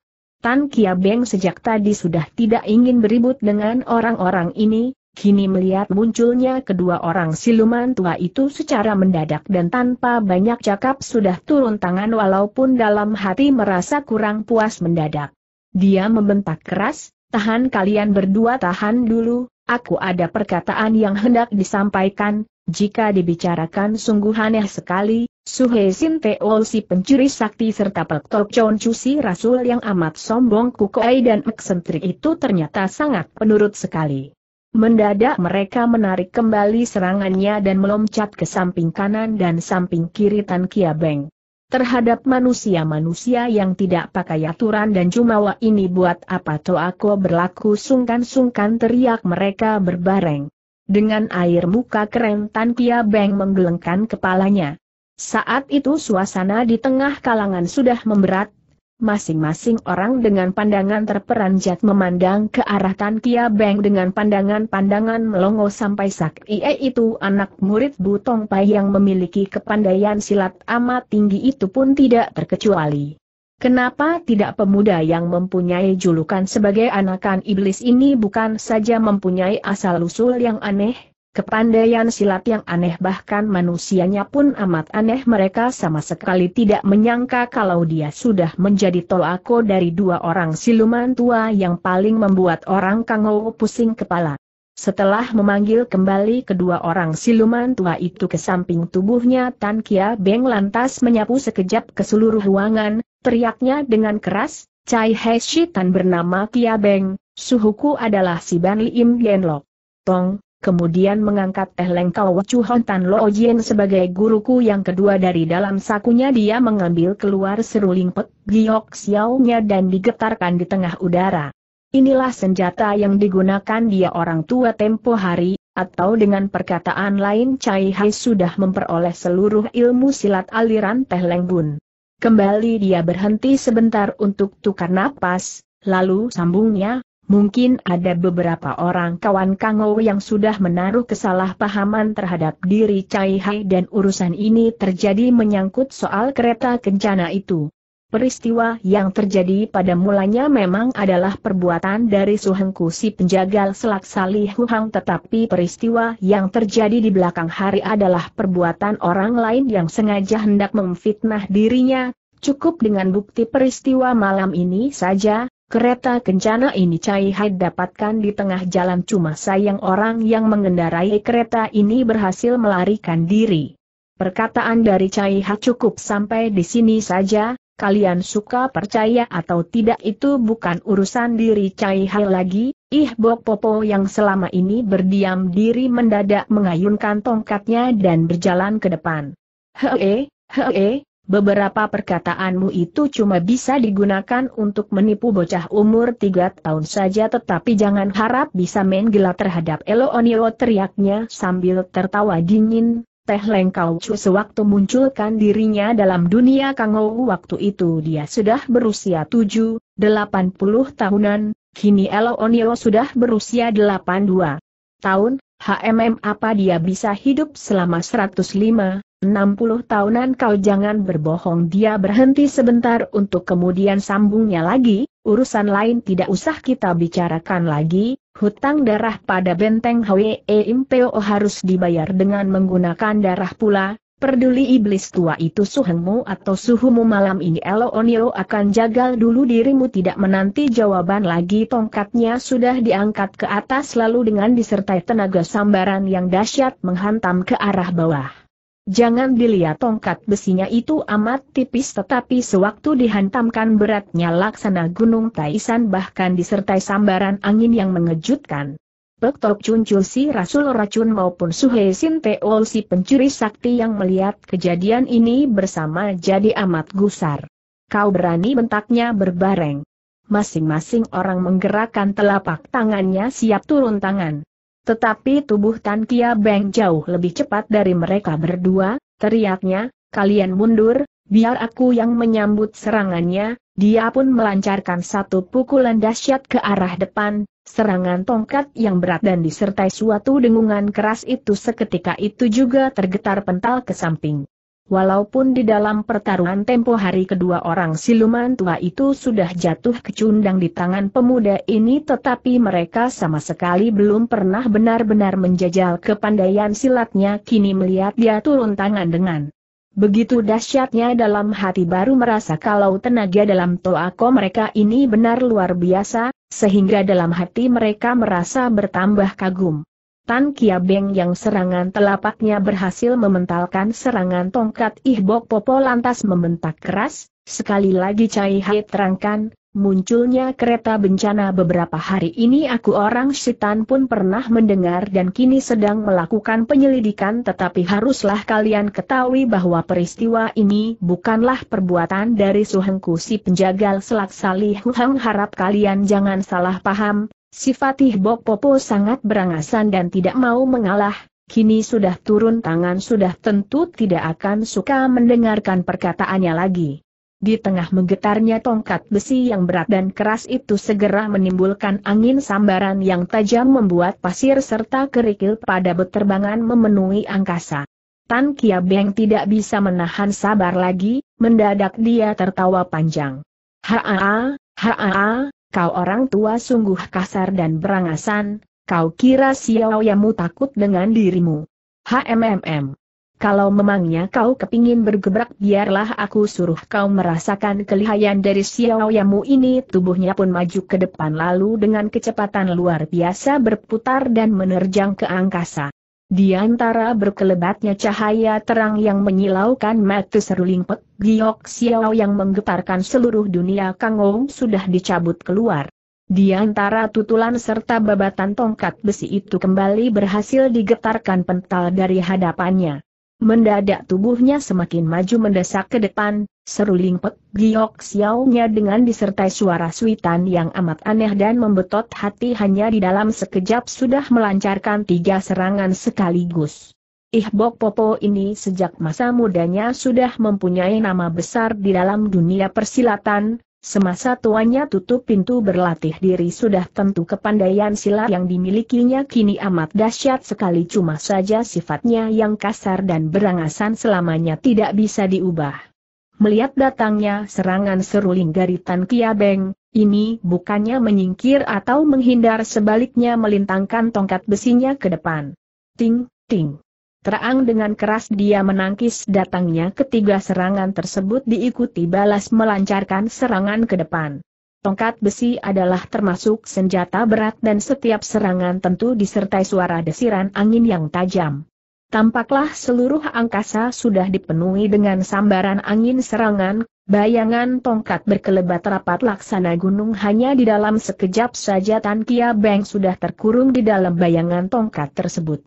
Tan Kia Beng sejak tadi sudah tidak ingin beribut dengan orang-orang ini, kini melihat munculnya kedua orang siluman tua itu secara mendadak dan tanpa banyak cakap sudah turun tangan walaupun dalam hati merasa kurang puas mendadak. Dia membentak keras, tahan kalian berdua tahan dulu, aku ada perkataan yang hendak disampaikan, jika dibicarakan sungguh aneh sekali, Suhe Sin Teol si pencuri sakti serta Tok Chon si Rasul yang amat sombong kukuai dan eksentrik itu ternyata sangat penurut sekali. Mendadak mereka menarik kembali serangannya dan melompat ke samping kanan dan samping kiri Tan Kia Beng. Terhadap manusia-manusia yang tidak pakai aturan dan jumawa ini buat apa to aku berlaku sungkan-sungkan teriak mereka berbareng. Dengan air muka keren Tan Kia Beng menggelengkan kepalanya. Saat itu suasana di tengah kalangan sudah memberat, masing-masing orang dengan pandangan terperanjat memandang ke arah Tan Kia Beng dengan pandangan-pandangan melongo sampai Sak Ie itu anak murid Butong Pai yang memiliki kepandaian silat amat tinggi itu pun tidak terkecuali. Kenapa tidak pemuda yang mempunyai julukan sebagai anakan iblis ini bukan saja mempunyai asal-usul yang aneh, kepandaian silat yang aneh bahkan manusianya pun amat aneh mereka sama sekali tidak menyangka kalau dia sudah menjadi tolako dari dua orang siluman tua yang paling membuat orang kangau pusing kepala. Setelah memanggil kembali kedua orang siluman tua itu ke samping tubuhnya Tan Kia Beng lantas menyapu sekejap ke seluruh ruangan, teriaknya dengan keras, Cai Heshi tan bernama Kia Beng, suhuku adalah si Ban Im Yen Lok. Tong, kemudian mengangkat teh lengkau Chu Hon Tan Lo Jien sebagai guruku yang kedua dari dalam sakunya dia mengambil keluar seruling pek giok xiaonya dan digetarkan di tengah udara. Inilah senjata yang digunakan dia orang tua tempo hari, atau dengan perkataan lain Cai Hai sudah memperoleh seluruh ilmu silat aliran Teh Leng Bun. Kembali dia berhenti sebentar untuk tukar napas, lalu sambungnya, mungkin ada beberapa orang kawan Kango yang sudah menaruh kesalahpahaman terhadap diri Cai Hai dan urusan ini terjadi menyangkut soal kereta kencana itu. Peristiwa yang terjadi pada mulanya memang adalah perbuatan dari Suhengku si penjagal selak Salih Huhang tetapi peristiwa yang terjadi di belakang hari adalah perbuatan orang lain yang sengaja hendak memfitnah dirinya, cukup dengan bukti peristiwa malam ini saja, Kereta kencana ini Cai Hai dapatkan di tengah jalan cuma sayang orang yang mengendarai kereta ini berhasil melarikan diri. Perkataan dari Cai Hai cukup sampai di sini saja, Kalian suka percaya atau tidak itu bukan urusan diri Cai Hai lagi, Ih Bok Popo yang selama ini berdiam diri mendadak mengayunkan tongkatnya dan berjalan ke depan. Hee, hee, beberapa perkataanmu itu cuma bisa digunakan untuk menipu bocah umur tiga tahun saja tetapi jangan harap bisa main gila terhadap Elo Onio teriaknya sambil tertawa dingin, Teh Leng Kau Chu sewaktu munculkan dirinya dalam dunia Ou waktu itu dia sudah berusia 7, 80 tahunan, kini Elo Onio sudah berusia 82 tahun, HMM apa dia bisa hidup selama 105, 60 tahunan kau jangan berbohong dia berhenti sebentar untuk kemudian sambungnya lagi, urusan lain tidak usah kita bicarakan lagi, hutang darah pada benteng Hwee Impeo harus dibayar dengan menggunakan darah pula, perduli iblis tua itu suhengmu atau suhumu malam ini Elo Onio akan jagal dulu dirimu tidak menanti jawaban lagi tongkatnya sudah diangkat ke atas lalu dengan disertai tenaga sambaran yang dahsyat menghantam ke arah bawah. Jangan dilihat tongkat besinya itu amat tipis tetapi sewaktu dihantamkan beratnya laksana gunung Taisan bahkan disertai sambaran angin yang mengejutkan. Pek Tok Cuncul si Rasul Racun maupun Suhe Sin Teol si pencuri sakti yang melihat kejadian ini bersama jadi amat gusar. Kau berani bentaknya berbareng. Masing-masing orang menggerakkan telapak tangannya siap turun tangan. Tetapi tubuh Tan Kia Beng jauh lebih cepat dari mereka berdua, teriaknya, kalian mundur, biar aku yang menyambut serangannya, dia pun melancarkan satu pukulan dahsyat ke arah depan, serangan tongkat yang berat dan disertai suatu dengungan keras itu seketika itu juga tergetar pental ke samping. Walaupun di dalam pertarungan tempo hari kedua orang siluman tua itu sudah jatuh kecundang di tangan pemuda ini tetapi mereka sama sekali belum pernah benar-benar menjajal kepandaian silatnya kini melihat dia turun tangan dengan begitu dahsyatnya dalam hati baru merasa kalau tenaga dalam toako mereka ini benar luar biasa, sehingga dalam hati mereka merasa bertambah kagum. Tan Kiabeng yang serangan telapaknya berhasil mementalkan serangan tongkat Ih Bok Popo lantas membentak keras, sekali lagi Cai Hai terangkan, munculnya kereta bencana beberapa hari ini aku orang setan pun pernah mendengar dan kini sedang melakukan penyelidikan tetapi haruslah kalian ketahui bahwa peristiwa ini bukanlah perbuatan dari suhengku si penjagal selak salih huhang harap kalian jangan salah paham, Sifat Bok Popo sangat berangasan dan tidak mau mengalah, kini sudah turun tangan sudah tentu tidak akan suka mendengarkan perkataannya lagi. Di tengah menggetarnya tongkat besi yang berat dan keras itu segera menimbulkan angin sambaran yang tajam membuat pasir serta kerikil pada beterbangan memenuhi angkasa. Tan Kia Beng tidak bisa menahan sabar lagi, mendadak dia tertawa panjang. Haa, haa, kau orang tua sungguh kasar dan berangasan, kau kira Xiaoyamu takut dengan dirimu. HMMM. Kalau memangnya kau kepingin bergebrak biarlah aku suruh kau merasakan kelihayan dari Xiaoyamu ini tubuhnya pun maju ke depan lalu dengan kecepatan luar biasa berputar dan menerjang ke angkasa. Di antara berkelebatnya cahaya terang yang menyilaukan mata seruling Pek Giok Xiao yang menggetarkan seluruh dunia Kangong sudah dicabut keluar. Di antara tutulan serta babatan tongkat besi itu kembali berhasil digetarkan pental dari hadapannya. Mendadak tubuhnya semakin maju mendesak ke depan, seruling Pek Giok xiao dengan disertai suara suitan yang amat aneh dan membetot hati hanya di dalam sekejap sudah melancarkan tiga serangan sekaligus. Ih Bok Popo ini sejak masa mudanya sudah mempunyai nama besar di dalam dunia persilatan, Semasa tuanya tutup pintu berlatih diri sudah tentu kepandaian silat yang dimilikinya kini amat dahsyat sekali cuma saja sifatnya yang kasar dan berangasan selamanya tidak bisa diubah. Melihat datangnya serangan seruling garitan Kiabeng, ini bukannya menyingkir atau menghindar sebaliknya melintangkan tongkat besinya ke depan. Ting, ting. Terang dengan keras dia menangkis datangnya ketiga serangan tersebut diikuti balas melancarkan serangan ke depan. Tongkat besi adalah termasuk senjata berat dan setiap serangan tentu disertai suara desiran angin yang tajam. Tampaklah seluruh angkasa sudah dipenuhi dengan sambaran angin serangan, bayangan tongkat berkelebat rapat laksana gunung hanya di dalam sekejap saja Tan Kia Beng sudah terkurung di dalam bayangan tongkat tersebut.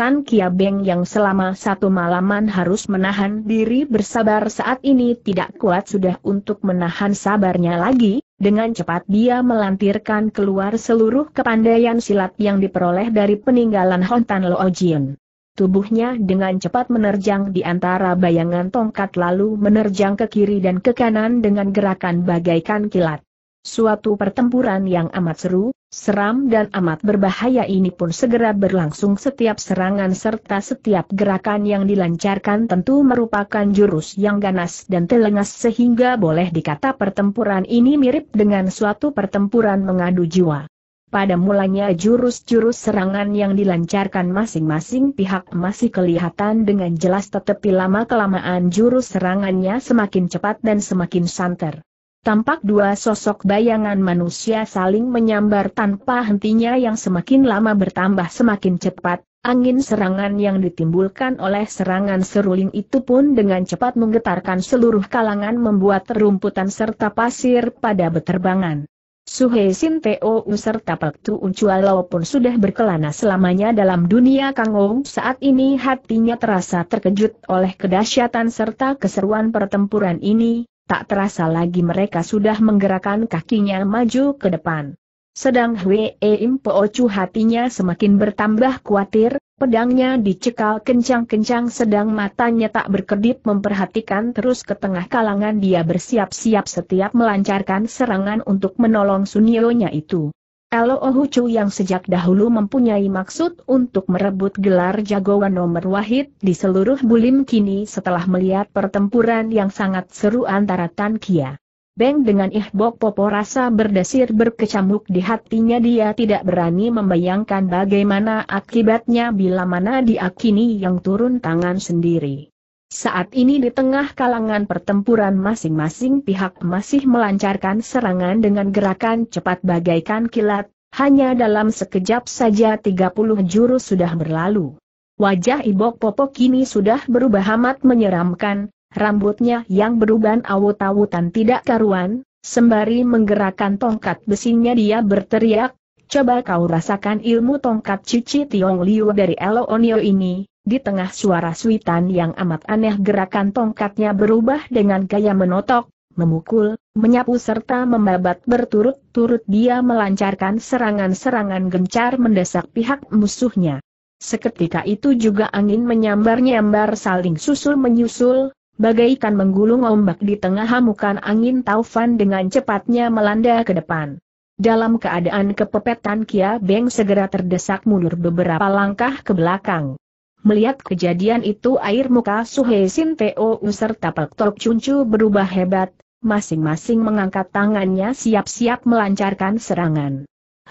Tan Kiabeng yang selama satu malaman harus menahan diri bersabar saat ini tidak kuat sudah untuk menahan sabarnya lagi, dengan cepat dia melantirkan keluar seluruh kepandaian silat yang diperoleh dari peninggalan Hontan Lo Jin. Tubuhnya dengan cepat menerjang di antara bayangan tongkat lalu menerjang ke kiri dan ke kanan dengan gerakan bagaikan kilat. Suatu pertempuran yang amat seru, Seram dan amat berbahaya ini pun segera berlangsung setiap serangan serta setiap gerakan yang dilancarkan tentu merupakan jurus yang ganas dan telengas sehingga boleh dikata pertempuran ini mirip dengan suatu pertempuran mengadu jiwa. Pada mulanya jurus-jurus serangan yang dilancarkan masing-masing pihak masih kelihatan dengan jelas tetapi lama-kelamaan jurus serangannya semakin cepat dan semakin santer tampak dua sosok bayangan manusia saling menyambar tanpa hentinya yang semakin lama bertambah semakin cepat, angin serangan yang ditimbulkan oleh serangan seruling itu pun dengan cepat menggetarkan seluruh kalangan membuat rumputan serta pasir pada beterbangan. Suhe Sin Teo serta Pek Tu Uncua walaupun sudah berkelana selamanya dalam dunia Kangong saat ini hatinya terasa terkejut oleh kedahsyatan serta keseruan pertempuran ini, Tak terasa lagi mereka sudah menggerakkan kakinya maju ke depan. Sedang Hwee Im Poocu hatinya semakin bertambah khawatir, pedangnya dicekal kencang-kencang sedang matanya tak berkedip memperhatikan terus ke tengah kalangan dia bersiap-siap setiap melancarkan serangan untuk menolong sunionya itu. Elo Ohucu yang sejak dahulu mempunyai maksud untuk merebut gelar jagoan nomor wahid di seluruh bulim kini setelah melihat pertempuran yang sangat seru antara Tan Kia. Beng dengan Ihbok Popo rasa berdesir berkecamuk di hatinya dia tidak berani membayangkan bagaimana akibatnya bila mana dia kini yang turun tangan sendiri. Saat ini di tengah kalangan pertempuran masing-masing pihak masih melancarkan serangan dengan gerakan cepat bagaikan kilat, hanya dalam sekejap saja 30 jurus sudah berlalu. Wajah Ibok Popo kini sudah berubah amat menyeramkan, rambutnya yang beruban awut-awutan tidak karuan, sembari menggerakkan tongkat besinya dia berteriak, Coba kau rasakan ilmu tongkat cici Tiong Liu dari Onio ini, di tengah suara suitan yang amat aneh gerakan tongkatnya berubah dengan gaya menotok, memukul, menyapu serta membabat berturut-turut dia melancarkan serangan-serangan gencar mendesak pihak musuhnya. Seketika itu juga angin menyambar-nyambar saling susul-menyusul, bagaikan menggulung ombak di tengah hamukan angin taufan dengan cepatnya melanda ke depan. Dalam keadaan kepepetan Kia Beng segera terdesak mundur beberapa langkah ke belakang. Melihat kejadian itu air muka Suhe Sin Teo serta Pek Tok Cuncu berubah hebat, masing-masing mengangkat tangannya siap-siap melancarkan serangan.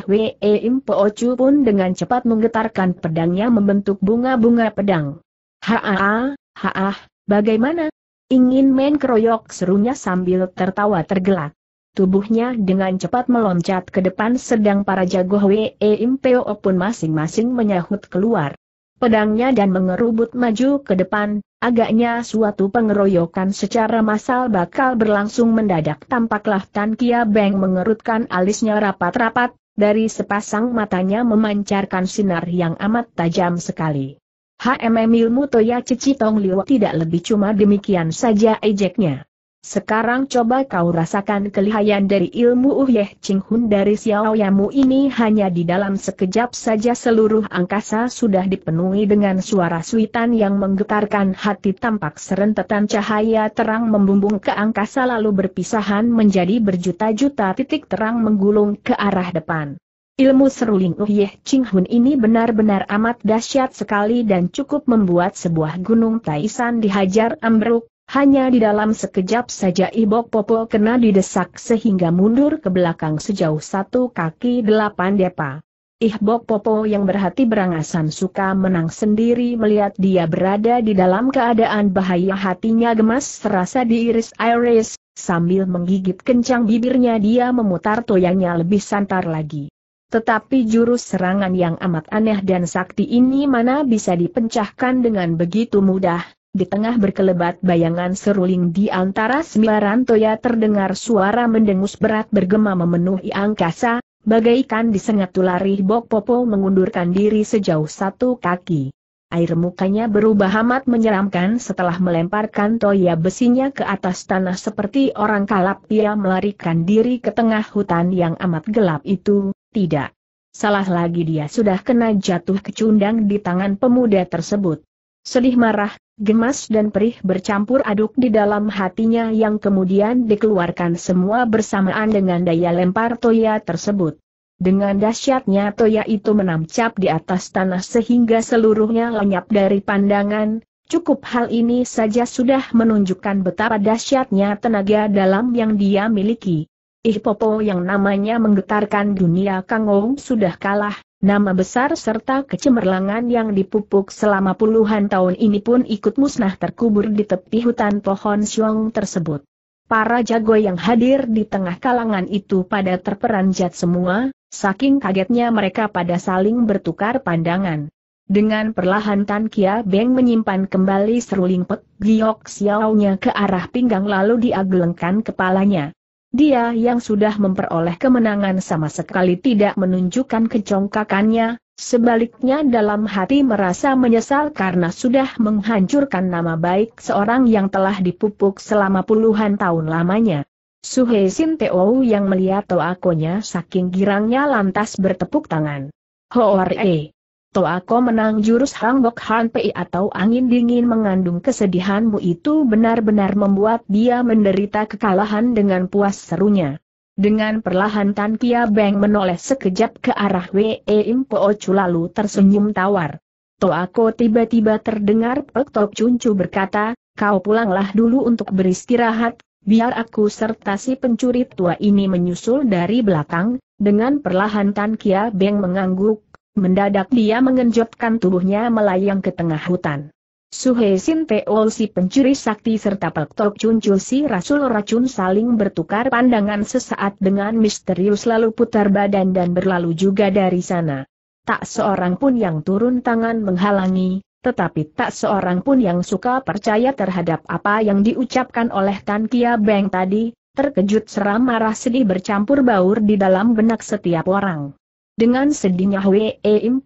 Wei Im Chu pun dengan cepat menggetarkan pedangnya membentuk bunga-bunga pedang. Haa, ah, haa, ah, bagaimana? Ingin main keroyok serunya sambil tertawa tergelak. Tubuhnya dengan cepat meloncat ke depan sedang para jago Wei Im Po pun masing-masing menyahut keluar pedangnya dan mengerubut maju ke depan, agaknya suatu pengeroyokan secara massal bakal berlangsung mendadak tampaklah Tan Kia Beng mengerutkan alisnya rapat-rapat, dari sepasang matanya memancarkan sinar yang amat tajam sekali. HMM ilmu Toya Cici Tong Liu tidak lebih cuma demikian saja ejeknya. Sekarang coba kau rasakan kelihayan dari ilmu Uyeh uh Ching Hun dari Xiaoyamu ini hanya di dalam sekejap saja seluruh angkasa sudah dipenuhi dengan suara suitan yang menggetarkan hati tampak serentetan cahaya terang membumbung ke angkasa lalu berpisahan menjadi berjuta-juta titik terang menggulung ke arah depan. Ilmu seruling Uyeh uh Ching Hun ini benar-benar amat dahsyat sekali dan cukup membuat sebuah gunung Taisan dihajar ambruk, hanya di dalam sekejap saja Ibok Popo kena didesak sehingga mundur ke belakang sejauh satu kaki delapan depa. Ihbok Popo yang berhati berangasan suka menang sendiri melihat dia berada di dalam keadaan bahaya hatinya gemas serasa diiris iris, sambil menggigit kencang bibirnya dia memutar toyanya lebih santar lagi. Tetapi jurus serangan yang amat aneh dan sakti ini mana bisa dipencahkan dengan begitu mudah, di tengah berkelebat bayangan seruling di antara sembilan toya terdengar suara mendengus berat bergema memenuhi angkasa, bagaikan disengat tulari Bok Popo mengundurkan diri sejauh satu kaki. Air mukanya berubah amat menyeramkan setelah melemparkan toya besinya ke atas tanah seperti orang kalap ia melarikan diri ke tengah hutan yang amat gelap itu, tidak. Salah lagi dia sudah kena jatuh kecundang di tangan pemuda tersebut. Sedih marah, gemas dan perih bercampur aduk di dalam hatinya yang kemudian dikeluarkan semua bersamaan dengan daya lempar Toya tersebut. Dengan dahsyatnya Toya itu menancap di atas tanah sehingga seluruhnya lenyap dari pandangan, cukup hal ini saja sudah menunjukkan betapa dahsyatnya tenaga dalam yang dia miliki. Popo yang namanya menggetarkan dunia Kangong sudah kalah, Nama besar serta kecemerlangan yang dipupuk selama puluhan tahun ini pun ikut musnah terkubur di tepi hutan pohon siung tersebut. Para jago yang hadir di tengah kalangan itu pada terperanjat semua, saking kagetnya mereka pada saling bertukar pandangan. Dengan perlahan Tan Kia Beng menyimpan kembali seruling pek giok siaunya ke arah pinggang lalu diagelengkan kepalanya. Dia yang sudah memperoleh kemenangan sama sekali tidak menunjukkan kecongkakannya, sebaliknya dalam hati merasa menyesal karena sudah menghancurkan nama baik seorang yang telah dipupuk selama puluhan tahun lamanya. Suhe Sin Teo yang melihat toakonya saking girangnya lantas bertepuk tangan. Hoare, Toako menang jurus Hangbok Hanpei atau angin dingin mengandung kesedihanmu itu benar-benar membuat dia menderita kekalahan dengan puas serunya. Dengan perlahan Tan Kia Beng menoleh sekejap ke arah Im Po Chu lalu tersenyum tawar. Toako tiba-tiba terdengar Pek Tok Chu berkata, kau pulanglah dulu untuk beristirahat, biar aku serta si pencuri tua ini menyusul dari belakang, dengan perlahan Tan Kia Beng mengangguk, Mendadak dia mengenjotkan tubuhnya melayang ke tengah hutan. Suhe Sin Teol si pencuri sakti serta Pek Tok Chun Chu si Rasul Racun saling bertukar pandangan sesaat dengan misterius lalu putar badan dan berlalu juga dari sana. Tak seorang pun yang turun tangan menghalangi, tetapi tak seorang pun yang suka percaya terhadap apa yang diucapkan oleh Tan Kia Beng tadi, terkejut seram marah sedih bercampur baur di dalam benak setiap orang. Dengan sedihnya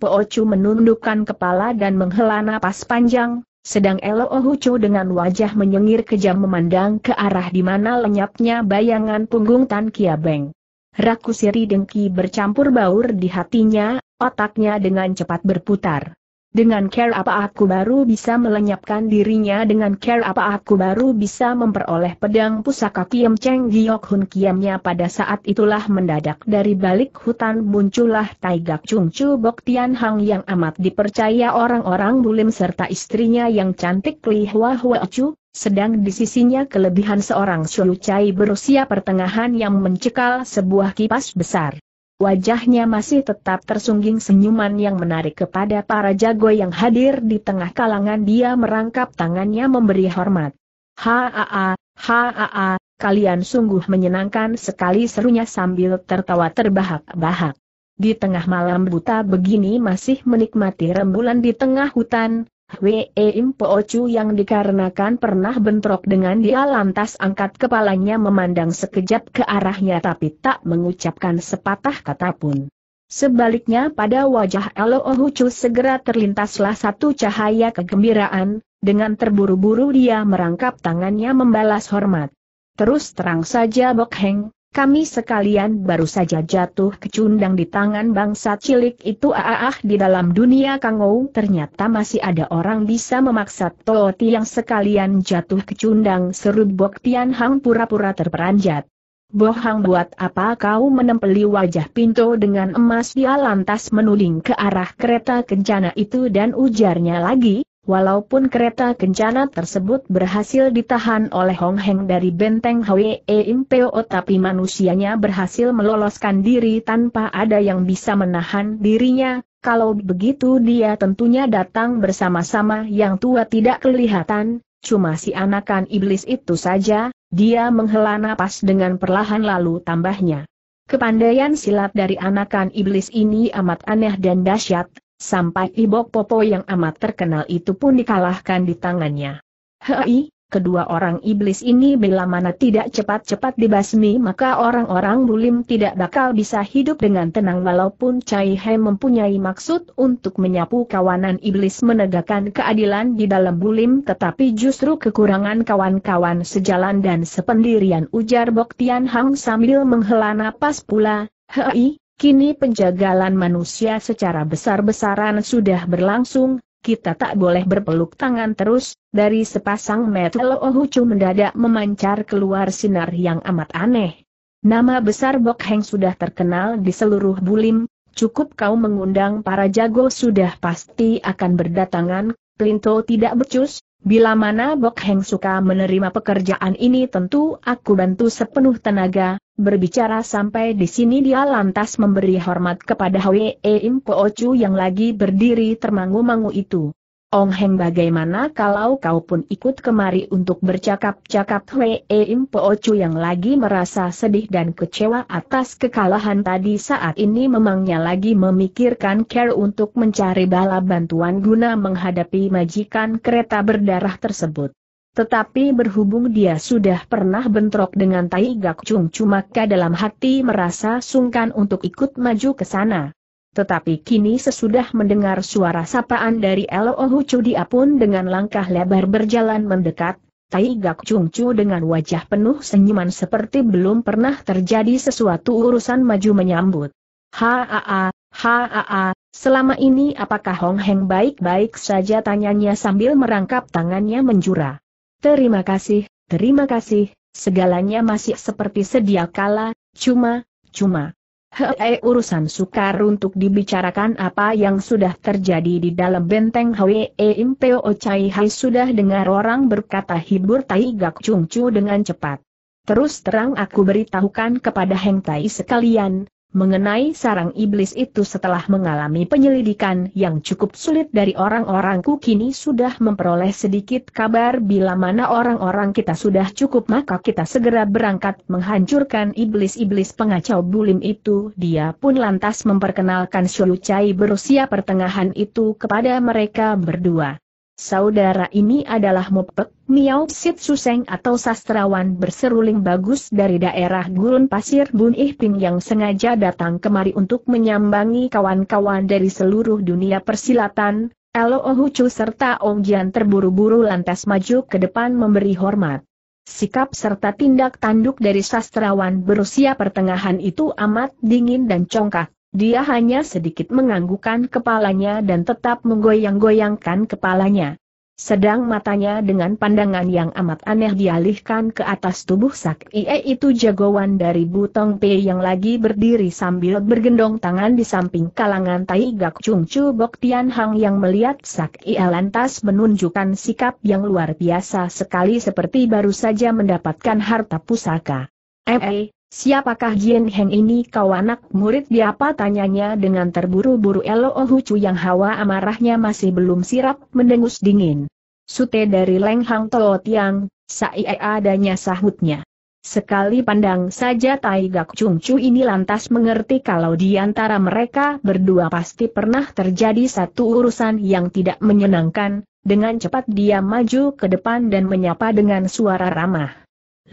Po Chu menundukkan kepala dan menghela napas panjang, sedang Elo Ohucho dengan wajah menyengir kejam memandang ke arah di mana lenyapnya bayangan punggung Tan Beng. Rakusiri dengki bercampur baur di hatinya, otaknya dengan cepat berputar. Dengan care apa aku baru bisa melenyapkan dirinya dengan care apa aku baru bisa memperoleh pedang pusaka Kiam Cheng Giok Hun Kiamnya pada saat itulah mendadak dari balik hutan muncullah Taigak Chung Chu Bok Tian Hang yang amat dipercaya orang-orang bulim serta istrinya yang cantik Li Hua Hua Chu, sedang di sisinya kelebihan seorang Chai berusia pertengahan yang mencekal sebuah kipas besar wajahnya masih tetap tersungging senyuman yang menarik kepada para jago yang hadir di tengah kalangan dia merangkap tangannya memberi hormat. Haa, haa, kalian sungguh menyenangkan sekali serunya sambil tertawa terbahak-bahak. Di tengah malam buta begini masih menikmati rembulan di tengah hutan, We Po Chu yang dikarenakan pernah bentrok dengan dia lantas angkat kepalanya memandang sekejap ke arahnya tapi tak mengucapkan sepatah kata pun. Sebaliknya pada wajah Lo Chu segera terlintaslah satu cahaya kegembiraan, dengan terburu-buru dia merangkap tangannya membalas hormat. Terus terang saja Bok Heng, kami sekalian baru saja jatuh kecundang di tangan bangsa cilik itu ah, di dalam dunia kangou ternyata masih ada orang bisa memaksa Toti yang sekalian jatuh kecundang serut Bok Tian Hang pura-pura terperanjat. Bohang buat apa kau menempeli wajah pintu dengan emas dia lantas menuling ke arah kereta kencana itu dan ujarnya lagi, Walaupun kereta kencana tersebut berhasil ditahan oleh Hong Heng dari benteng Hwee Impeo tapi manusianya berhasil meloloskan diri tanpa ada yang bisa menahan dirinya, kalau begitu dia tentunya datang bersama-sama yang tua tidak kelihatan, cuma si anakan iblis itu saja, dia menghela napas dengan perlahan lalu tambahnya. Kepandaian silat dari anakan iblis ini amat aneh dan dahsyat, sampai Ibok Popo yang amat terkenal itu pun dikalahkan di tangannya. Hei, kedua orang iblis ini bila mana tidak cepat-cepat dibasmi maka orang-orang bulim tidak bakal bisa hidup dengan tenang walaupun Cai He mempunyai maksud untuk menyapu kawanan iblis menegakkan keadilan di dalam bulim tetapi justru kekurangan kawan-kawan sejalan dan sependirian ujar Bok Tian Hang sambil menghela napas pula, Hei, Kini penjagalan manusia secara besar-besaran sudah berlangsung, kita tak boleh berpeluk tangan terus, dari sepasang metal ohucu mendadak memancar keluar sinar yang amat aneh. Nama besar Bok Heng sudah terkenal di seluruh bulim, cukup kau mengundang para jago sudah pasti akan berdatangan, Plinto tidak becus, Bila mana Bok Heng suka menerima pekerjaan ini tentu aku bantu sepenuh tenaga, berbicara sampai di sini dia lantas memberi hormat kepada Hwee Im Ocu yang lagi berdiri termangu-mangu itu. Ong Heng bagaimana kalau kau pun ikut kemari untuk bercakap-cakap Hwee Im Po Chu yang lagi merasa sedih dan kecewa atas kekalahan tadi saat ini memangnya lagi memikirkan care untuk mencari bala bantuan guna menghadapi majikan kereta berdarah tersebut. Tetapi berhubung dia sudah pernah bentrok dengan Tai Gak Chung ke dalam hati merasa sungkan untuk ikut maju ke sana. Tetapi kini sesudah mendengar suara sapaan dari Lo Hucu dia pun dengan langkah lebar berjalan mendekat, Tai Gak Chung Chu dengan wajah penuh senyuman seperti belum pernah terjadi sesuatu urusan maju menyambut. Haa, haa, selama ini apakah Hong Heng baik-baik saja tanyanya sambil merangkap tangannya menjura. Terima kasih, terima kasih, segalanya masih seperti sedia kala, cuma, cuma. Hei eh, urusan sukar untuk dibicarakan apa yang sudah terjadi di dalam benteng Hwee eh, Impeo Chai Hai sudah dengar orang berkata hibur Tai Gak Chung Chu dengan cepat. Terus terang aku beritahukan kepada Heng Tai sekalian, mengenai sarang iblis itu setelah mengalami penyelidikan yang cukup sulit dari orang-orangku kini sudah memperoleh sedikit kabar bila mana orang-orang kita sudah cukup maka kita segera berangkat menghancurkan iblis-iblis pengacau bulim itu dia pun lantas memperkenalkan Shulucai berusia pertengahan itu kepada mereka berdua. Saudara ini adalah Mopek, Miao Sit Suseng atau sastrawan berseruling bagus dari daerah Gurun Pasir Bun Ihping yang sengaja datang kemari untuk menyambangi kawan-kawan dari seluruh dunia persilatan, Elo Ohucu serta Ong Jian terburu-buru lantas maju ke depan memberi hormat. Sikap serta tindak tanduk dari sastrawan berusia pertengahan itu amat dingin dan congkak. Dia hanya sedikit menganggukkan kepalanya dan tetap menggoyang-goyangkan kepalanya. Sedang matanya dengan pandangan yang amat aneh dialihkan ke atas tubuh Sak Sakie itu jagoan dari Butong Pei yang lagi berdiri sambil bergendong tangan di samping kalangan Tai Gak Chung Chu Bok Tian Hang yang melihat Sak Sakie lantas menunjukkan sikap yang luar biasa sekali seperti baru saja mendapatkan harta pusaka. Eh, Siapakah Jin Heng ini kau anak murid diapa tanyanya dengan terburu-buru Elo Ohucu yang hawa amarahnya masih belum sirap mendengus dingin. Sute dari Leng Hang Tolo Tiang, saie adanya sahutnya. Sekali pandang saja Tai Gak Chung Chu ini lantas mengerti kalau di antara mereka berdua pasti pernah terjadi satu urusan yang tidak menyenangkan, dengan cepat dia maju ke depan dan menyapa dengan suara ramah.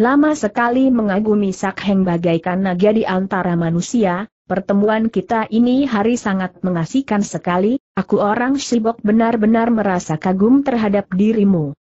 Lama sekali mengagumi sak heng bagaikan naga di antara manusia, pertemuan kita ini hari sangat mengasihkan sekali, aku orang Shibok benar-benar merasa kagum terhadap dirimu.